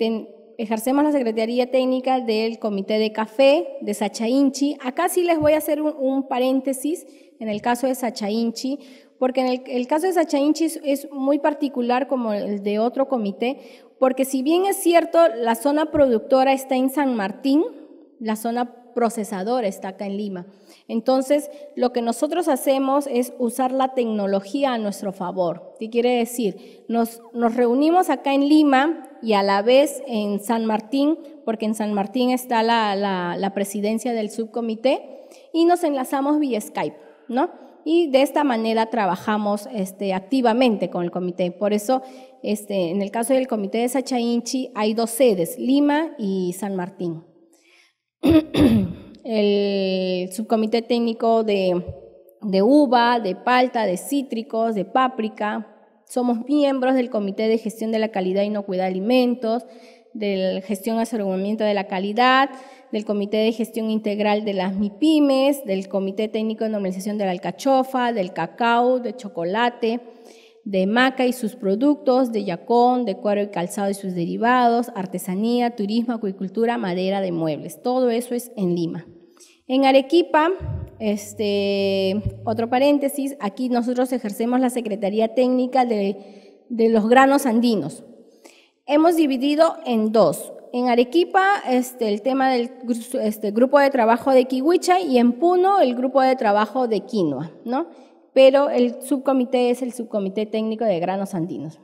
ejercemos la Secretaría Técnica del Comité de Café de Sachainchi. Acá sí les voy a hacer un, paréntesis en el caso de Sachainchi, porque en el, caso de Sachainchi Inchi es, muy particular como el de otro comité, porque si bien es cierto, la zona productora está en San Martín, la zona procesadora está acá en Lima. Entonces, lo que nosotros hacemos es usar la tecnología a nuestro favor. ¿Qué quiere decir? Nos, nos reunimos acá en Lima y a la vez en San Martín, porque en San Martín está la, la presidencia del subcomité, y nos enlazamos vía Skype, ¿no? y de esta manera trabajamos este, activamente con el comité. Por eso, este, en el caso del comité de Sachainchi hay dos sedes, Lima y San Martín. el subcomité técnico de, de uva, de palta, de cítricos, de páprica. Somos miembros del Comité de Gestión de la Calidad y Inocuidad de Alimentos, del gestión aseguramiento de la calidad, del Comité de Gestión Integral de las MIPIMES, del Comité Técnico de Normalización de la Alcachofa, del Cacao, de Chocolate, de Maca y sus productos, de Yacón, de Cuero y Calzado y sus derivados, Artesanía, Turismo, Acuicultura, Madera de Muebles. Todo eso es en Lima. En Arequipa, este, otro paréntesis, aquí nosotros ejercemos la Secretaría Técnica de, de los Granos Andinos hemos dividido en dos. En Arequipa, este, el tema del este, grupo de trabajo de Kiwicha y en Puno, el grupo de trabajo de Quinoa, ¿no? Pero el subcomité es el subcomité técnico de granos andinos.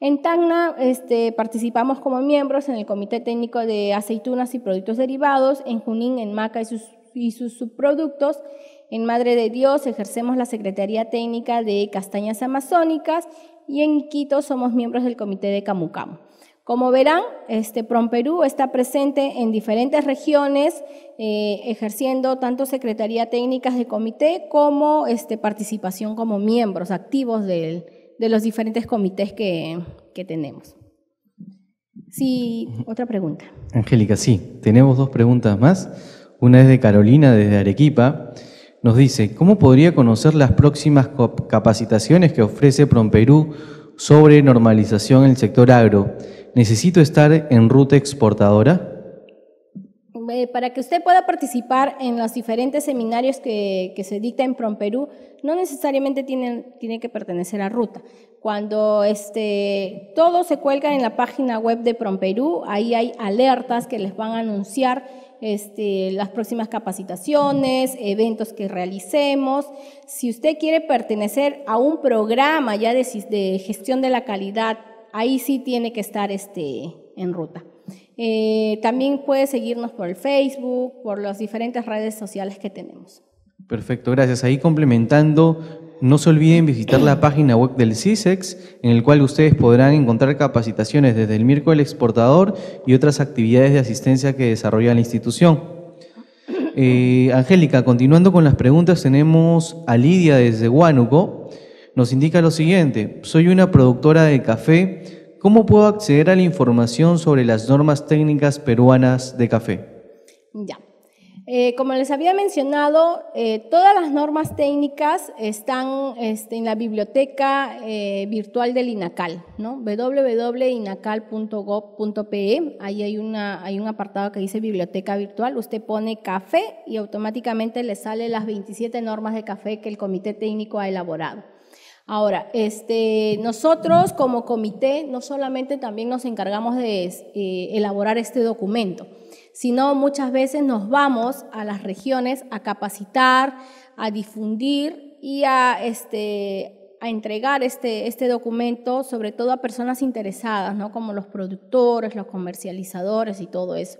En Tacna este, participamos como miembros en el Comité Técnico de Aceitunas y Productos Derivados, en Junín, en Maca y sus, y sus, subproductos, en Madre de Dios ejercemos la Secretaría Técnica de Castañas Amazónicas, y en Quito somos miembros del comité de Camucam. Como verán, este PROM Perú está presente en diferentes regiones, eh, ejerciendo tanto Secretaría Técnicas de Comité como este, participación como miembros activos de los diferentes comités que, que tenemos. Sí, otra pregunta. Angélica, sí, tenemos dos preguntas más. Una es de Carolina desde Arequipa nos dice, ¿cómo podría conocer las próximas capacitaciones que ofrece PromPerú sobre normalización en el sector agro? ¿Necesito estar en ruta exportadora? Eh, para que usted pueda participar en los diferentes seminarios que, se dicta en PromPerú, no necesariamente tiene, tiene que pertenecer a ruta. Cuando este, todo se cuelga en la página web de PromPerú, ahí hay alertas que les van a anunciar este, las próximas capacitaciones, eventos que realicemos. Si usted quiere pertenecer a un programa ya de, de gestión de la calidad, ahí sí tiene que estar este, en ruta. Eh, también puede seguirnos por el Facebook, por las diferentes redes sociales que tenemos. Perfecto, gracias. Ahí complementando no se olviden visitar la página web del CISEX, en el cual ustedes podrán encontrar capacitaciones desde el Mirco del Exportador y otras actividades de asistencia que desarrolla la institución. Eh, Angélica, continuando con las preguntas, tenemos a Lidia desde Huánuco. Nos indica lo siguiente, soy una productora de café, ¿cómo puedo acceder a la información sobre las normas técnicas peruanas de café? Ya, eh, como les había mencionado, eh, todas las normas técnicas están este, en la biblioteca eh, virtual del INACAL, ¿no? www.inacal.gov.pe. Ahí hay, un apartado que dice biblioteca virtual. Usted pone café y automáticamente le sale las 27 normas de café que el comité técnico ha elaborado. Ahora, este, nosotros como comité no solamente también nos encargamos de elaborar este documento, sino muchas veces nos vamos a las regiones a capacitar, a difundir y a, este, entregar este, este, documento, sobre todo a personas interesadas, ¿no? como los productores, los comercializadores y todo eso.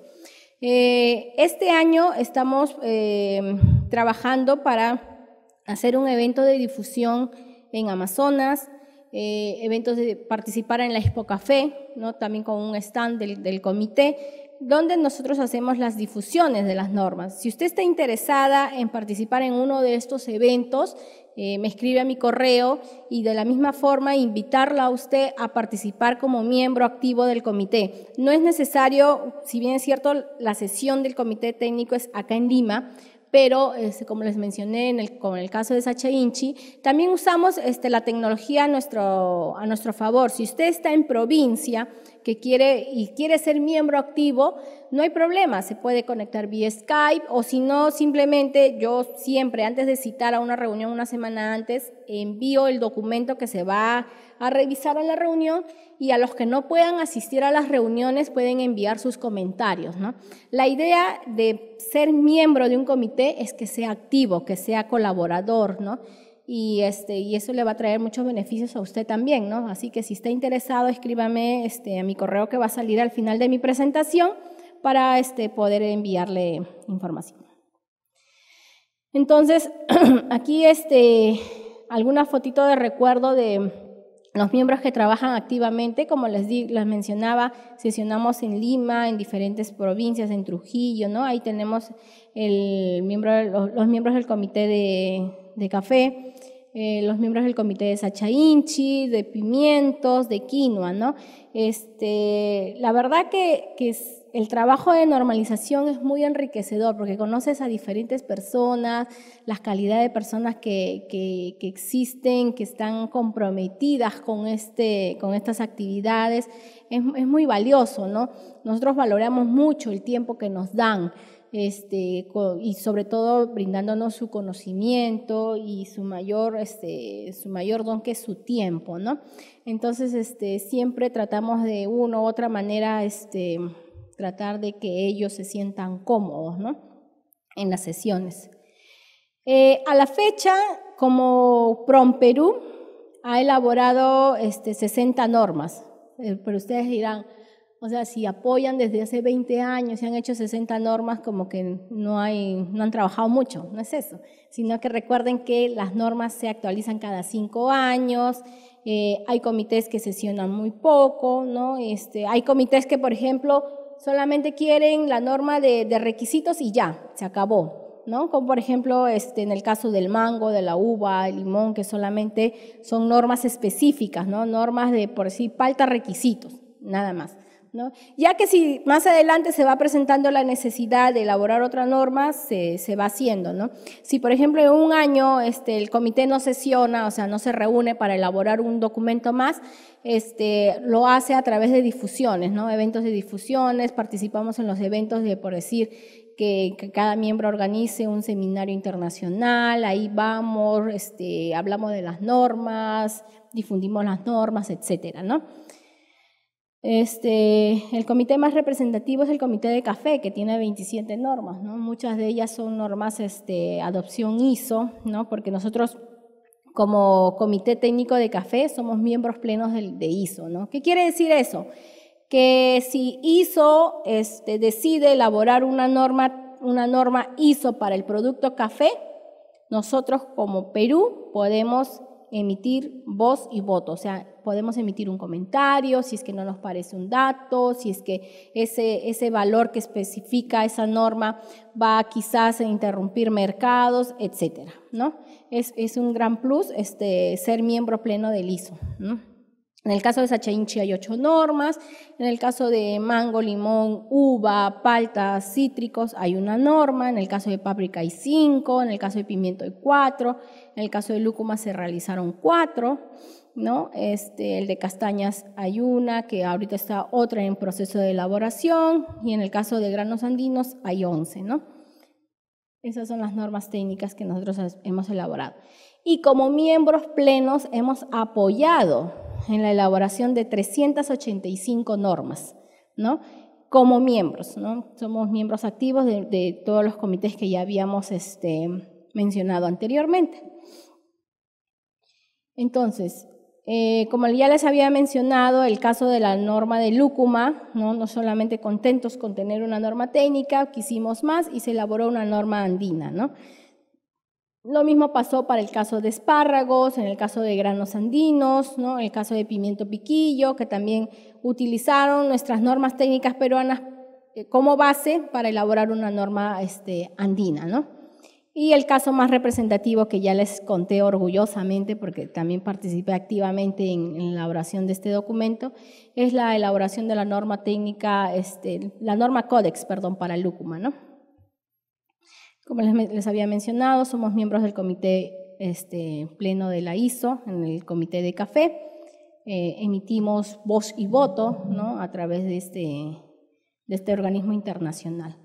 Eh, este año estamos eh, trabajando para hacer un evento de difusión en Amazonas, eh, eventos de participar en la Expo Café, también con un stand del comité, donde nosotros hacemos las difusiones de las normas. Si usted está interesada en participar en uno de estos eventos, eh, me escribe a mi correo y de la misma forma invitarla a usted a participar como miembro activo del comité. No es necesario, si bien es cierto, la sesión del comité técnico es acá en Lima, pero este, como les mencioné en el, con el caso de Sacha Inchi, también usamos este, la tecnología a nuestro favor. Si usted está en provincia, que quiere y quiere ser miembro activo, no hay problema, se puede conectar vía Skype o si no, simplemente yo siempre antes de citar a una reunión una semana antes, envío el documento que se va a revisar en la reunión y a los que no puedan asistir a las reuniones pueden enviar sus comentarios. ¿no? La idea de ser miembro de un comité es que sea activo, que sea colaborador, ¿no? y, este, y eso le va a traer muchos beneficios a usted también, ¿no? Así que si está interesado, escríbame este, a mi correo que va a salir al final de mi presentación para este, poder enviarle información. Entonces, aquí este, alguna fotito de recuerdo de los miembros que trabajan activamente, como les, di, les mencionaba, sesionamos en Lima, en diferentes provincias, en Trujillo, ¿no? Ahí tenemos el miembro, los, miembros del comité de, de café. Eh, los miembros del comité de Sacha Inchi, de pimientos, de quinoa, ¿no? Este, la verdad que, el trabajo de normalización es muy enriquecedor porque conoces a diferentes personas, las calidades de personas que, existen, que están comprometidas este, con, estas actividades. Es, es muy valioso, ¿no? Nosotros valoramos mucho el tiempo que nos dan. Este, y sobre todo brindándonos su conocimiento y su mayor, este, su mayor don que es su tiempo, ¿no? Entonces, este, siempre tratamos de una u otra manera, este, tratar de que ellos se sientan cómodos, ¿no? En las sesiones. Eh, a la fecha, como PROM Perú ha elaborado este, 60 normas, eh, pero ustedes dirán, o sea, si apoyan desde hace 20 años y han hecho 60 normas, como que no, hay, no han trabajado mucho, no es eso, sino que recuerden que las normas se actualizan cada cinco años, eh, hay comités que sesionan muy poco, ¿no? Este, hay comités que, por ejemplo, solamente quieren la norma de, requisitos y ya, se acabó, ¿no? Como por ejemplo este, en el caso del mango, de la uva, el limón, que solamente son normas específicas, ¿no? Normas de por sí falta requisitos, nada más. Ya que si más adelante se va presentando la necesidad de elaborar otra norma, se, va haciendo, ¿no? Si, por ejemplo, en un año este, el comité no sesiona, o sea, no se reúne para elaborar un documento más, este, lo hace a través de difusiones, ¿no? Eventos de difusiones, participamos en los eventos de, por decir, que, cada miembro organice un seminario internacional, ahí vamos, este, hablamos de las normas, difundimos las normas, etcétera, ¿no? Este, el comité más representativo es el comité de café, que tiene 27 normas, ¿no? Muchas de ellas son normas este, adopción ISO, ¿no? Porque nosotros como comité técnico de café somos miembros plenos de, ISO, ¿no? ¿Qué quiere decir eso? Que si ISO este, decide elaborar una norma, una norma ISO para el producto café, nosotros como Perú podemos emitir voz y voto. O sea, podemos emitir un comentario, si es que no nos parece un dato, si es que ese, ese valor que especifica esa norma va quizás a interrumpir mercados, etcétera, ¿no? Es, un gran plus este, ser miembro pleno del ISO, ¿no? En el caso de Sachainchi hay ocho normas, en el caso de mango, limón, uva, palta, cítricos hay una norma, en el caso de páprica hay cinco, en el caso de pimiento hay cuatro, en el caso de lúcuma se realizaron cuatro, ¿no? Este, el de castañas hay una, que ahorita está otra en proceso de elaboración, y en el caso de granos andinos hay once, ¿no? Esas son las normas técnicas que nosotros hemos elaborado. Y como miembros plenos hemos apoyado en la elaboración de 385 normas, ¿no? Como miembros, ¿no? Somos miembros activos de, todos los comités que ya habíamos este, mencionado anteriormente. Entonces, eh, como ya les había mencionado, el caso de la norma de Lúcuma, ¿no? no solamente contentos con tener una norma técnica, quisimos más y se elaboró una norma andina, ¿no? Lo mismo pasó para el caso de espárragos, en el caso de granos andinos, en el caso de pimiento piquillo, que también utilizaron nuestras normas técnicas peruanas eh, como base para elaborar una norma este, andina. Y el caso más representativo que ya les conté orgullosamente, porque también participé activamente en, la elaboración de este documento, es la elaboración de la norma técnica, este, la norma códex, perdón, para Lúcuma, ¿no? Como les, había mencionado, somos miembros del comité este, pleno de la ISO, en el comité de café. Eh, emitimos voz y voto ¿no? a través de este, de este organismo internacional.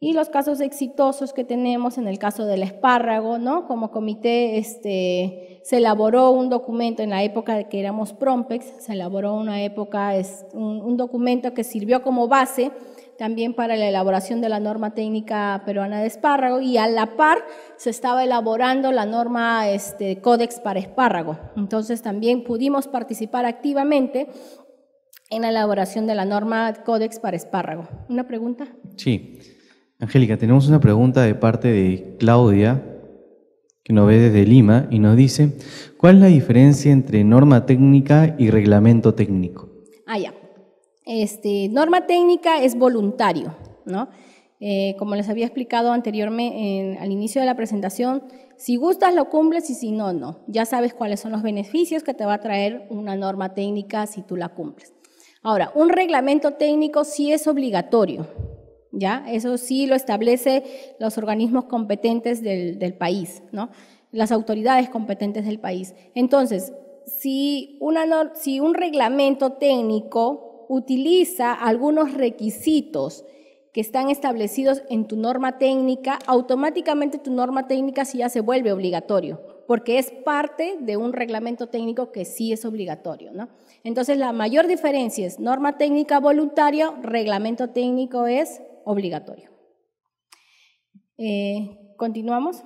Y los casos exitosos que tenemos en el caso del espárrago, ¿no? Como comité este, se elaboró un documento en la época de que éramos Prompex, se elaboró una época, un documento que sirvió como base también para la elaboración de la norma técnica peruana de espárrago y a la par se estaba elaborando la norma este, Códex para espárrago. Entonces también pudimos participar activamente en la elaboración de la norma Códex para espárrago. ¿Una pregunta? Sí. Angélica, tenemos una pregunta de parte de Claudia, que nos ve desde Lima, y nos dice, ¿cuál es la diferencia entre norma técnica y reglamento técnico? Ah, ya. Este, norma técnica es voluntario, ¿no? Eh, como les había explicado anteriormente al inicio de la presentación, si gustas lo cumples y si no, no. Ya sabes cuáles son los beneficios que te va a traer una norma técnica si tú la cumples. Ahora, un reglamento técnico sí es obligatorio, ¿ya? Eso sí lo establece los organismos competentes del, país, ¿no? Las autoridades competentes del país. Entonces, si un reglamento técnico utiliza algunos requisitos que están establecidos en tu norma técnica, automáticamente tu norma técnica sí ya se vuelve obligatorio, porque es parte de un reglamento técnico que sí es obligatorio. Entonces, la mayor diferencia es norma técnica voluntaria, reglamento técnico es obligatorio. Eh, Continuamos.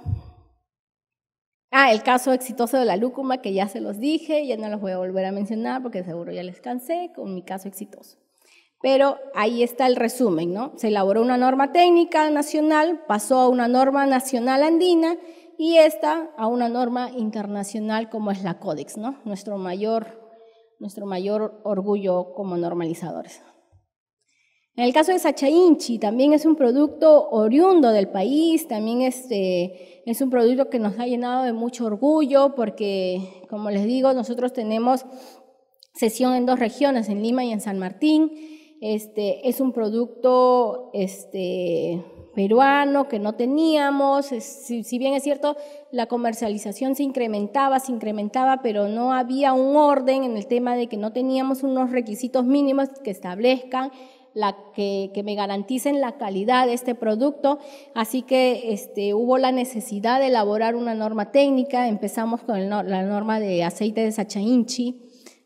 Ah, el caso exitoso de la lúcuma, que ya se los dije, ya no los voy a volver a mencionar porque seguro ya les cansé con mi caso exitoso. Pero ahí está el resumen, ¿no? Se elaboró una norma técnica nacional, pasó a una norma nacional andina y esta a una norma internacional como es la Códex, ¿no? Nuestro mayor, nuestro mayor orgullo como normalizadores. En el caso de Sachainchi, también es un producto oriundo del país, también este, es, un producto que nos ha llenado de mucho orgullo porque, como les digo, nosotros tenemos sesión en dos regiones, en Lima y en San Martín. Este, es un producto este, peruano que no teníamos. si, bien es cierto, la comercialización se incrementaba, se incrementaba, pero no había un orden en el tema de que no teníamos unos requisitos mínimos que establezcan la que, me garanticen la calidad de este producto. Así que este, hubo la necesidad de elaborar una norma técnica. Empezamos con la norma de aceite de sachainchi.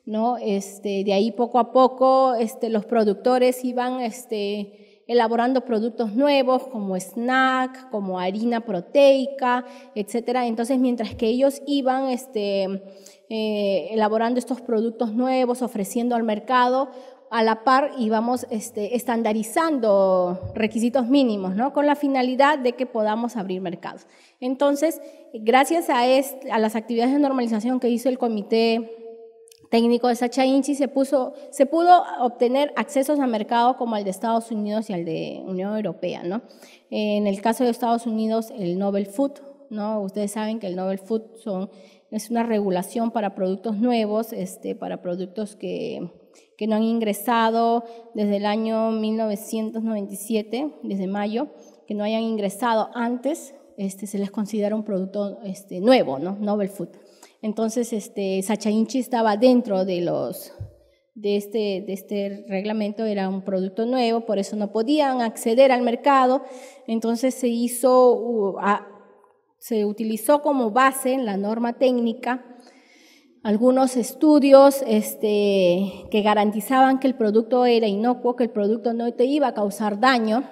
¿no? Este, de ahí poco a poco este, los productores iban este, elaborando productos nuevos como snack, como harina proteica, etc. Entonces, mientras que ellos iban este, eh, elaborando estos productos nuevos, ofreciendo al mercado, a la par íbamos este, estandarizando requisitos mínimos, ¿no? Con la finalidad de que podamos abrir mercados. Entonces, gracias a, las actividades de normalización que hizo el Comité Técnico de Sacha Inchi, se, pudo obtener accesos a mercados como el de Estados Unidos y el de Unión Europea, ¿no? En el caso de Estados Unidos, el Nobel Food, ¿no? Ustedes saben que el Nobel Food es una regulación para productos nuevos, este, para productos que que no han ingresado desde el año 1997, desde mayo, que no hayan ingresado antes, este, se les considera un producto este, nuevo, ¿no? Novel Food. Entonces, este, Inchi estaba dentro de los de este, de este reglamento, era un producto nuevo, por eso no podían acceder al mercado. Entonces se hizo, se utilizó como base en la norma técnica algunos estudios este, que garantizaban que el producto era inocuo, que el producto no te iba a causar daño,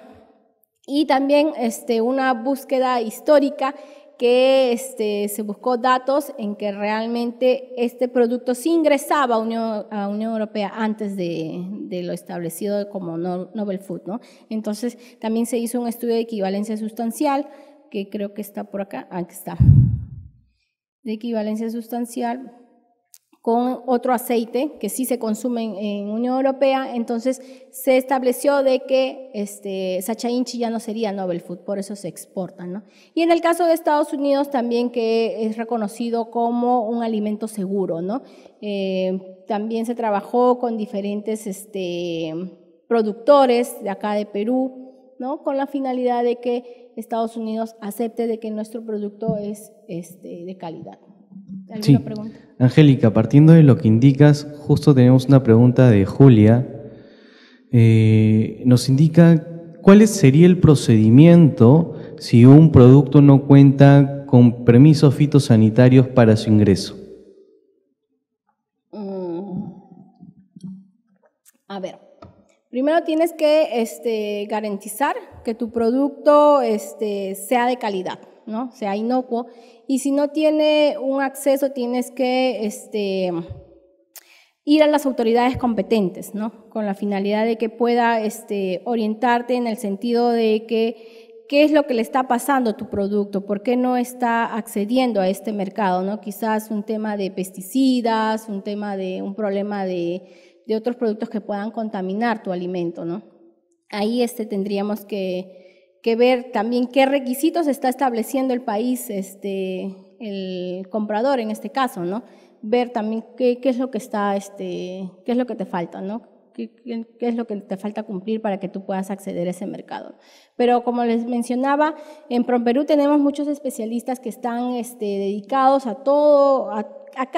y también este, una búsqueda histórica que este, se buscó datos en que realmente este producto sí ingresaba a Unión, a Unión Europea antes de, de, lo establecido como Nobel Food. ¿no? Entonces, también se hizo un estudio de equivalencia sustancial, que creo que está por acá, ah, aquí está, de equivalencia sustancial con otro aceite que sí se consume en, Unión Europea, entonces se estableció de que este, Inchi ya no sería Nobel Food, por eso se exporta. ¿no? Y en el caso de Estados Unidos también que es reconocido como un alimento seguro, ¿no? Eh, también se trabajó con diferentes este, productores de acá de Perú, ¿no? con la finalidad de que Estados Unidos acepte de que nuestro producto es este, de calidad. ¿Alguna pregunta? Angélica, partiendo de lo que indicas, justo tenemos una pregunta de Julia. Eh, nos indica cuál sería el procedimiento si un producto no cuenta con permisos fitosanitarios para su ingreso. Mm. A ver, primero tienes que este, garantizar que tu producto este, sea de calidad, ¿no? sea inocuo y si no tiene un acceso tienes que este, ir a las autoridades competentes, ¿no? Con la finalidad de que pueda este, orientarte en el sentido de que qué es lo que le está pasando a tu producto, por qué no está accediendo a este mercado, ¿no? Quizás un tema de pesticidas, un tema de un problema de, de otros productos que puedan contaminar tu alimento, ¿no? Ahí este, tendríamos que, que ver también qué requisitos está estableciendo el país, este, el comprador en este caso, ¿no? Ver también qué, es lo que está, este, qué es lo que te falta, ¿no? Qué, es lo que te falta cumplir para que tú puedas acceder a ese mercado. Pero como les mencionaba, en Promperú tenemos muchos especialistas que están este, dedicados a todo, a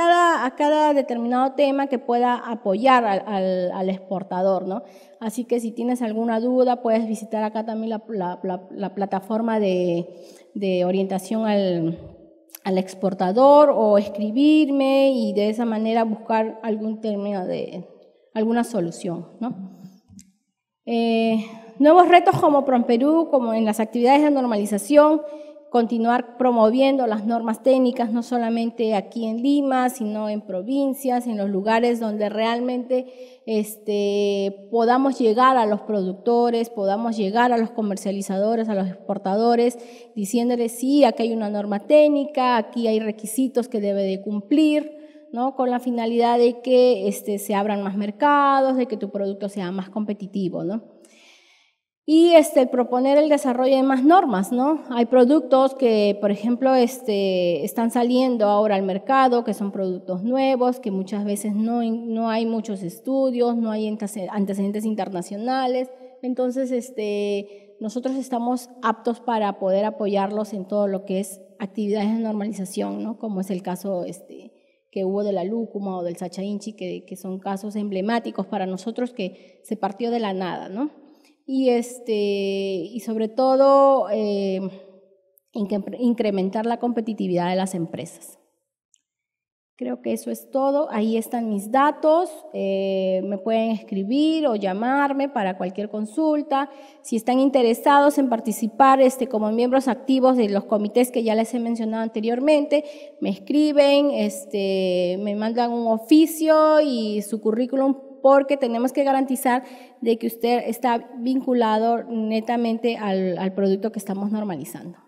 cada, determinado tema que pueda apoyar al, exportador, ¿no? Así que si tienes alguna duda, puedes visitar acá también la, la, plataforma de, orientación al, exportador o escribirme y de esa manera buscar algún término de alguna solución, ¿no? Eh, nuevos retos como PROMPERÚ, como en las actividades de normalización, continuar promoviendo las normas técnicas, no solamente aquí en Lima, sino en provincias, en los lugares donde realmente este, podamos llegar a los productores, podamos llegar a los comercializadores, a los exportadores, diciéndoles, sí, aquí hay una norma técnica, aquí hay requisitos que debe de cumplir. ¿no? con la finalidad de que este, se abran más mercados, de que tu producto sea más competitivo. ¿no? Y este, proponer el desarrollo de más normas, ¿no? Hay productos que, por ejemplo, este, están saliendo ahora al mercado, que son productos nuevos, que muchas veces no, hay muchos estudios, no hay antecedentes internacionales. Entonces, este, nosotros estamos aptos para poder apoyarlos en todo lo que es actividades de normalización, ¿no? Como es el caso este, que hubo de la lúcuma o del sachainchi, que, que son casos emblemáticos para nosotros que se partió de la nada, ¿no? y, este, y sobre todo eh, incrementar la competitividad de las empresas. Creo que eso es todo. Ahí están mis datos. Eh, me pueden escribir o llamarme para cualquier consulta. Si están interesados en participar este, como miembros activos de los comités que ya les he mencionado anteriormente, me escriben, este, me mandan un oficio y su currículum porque tenemos que garantizar de que usted está vinculado netamente al, al producto que estamos normalizando.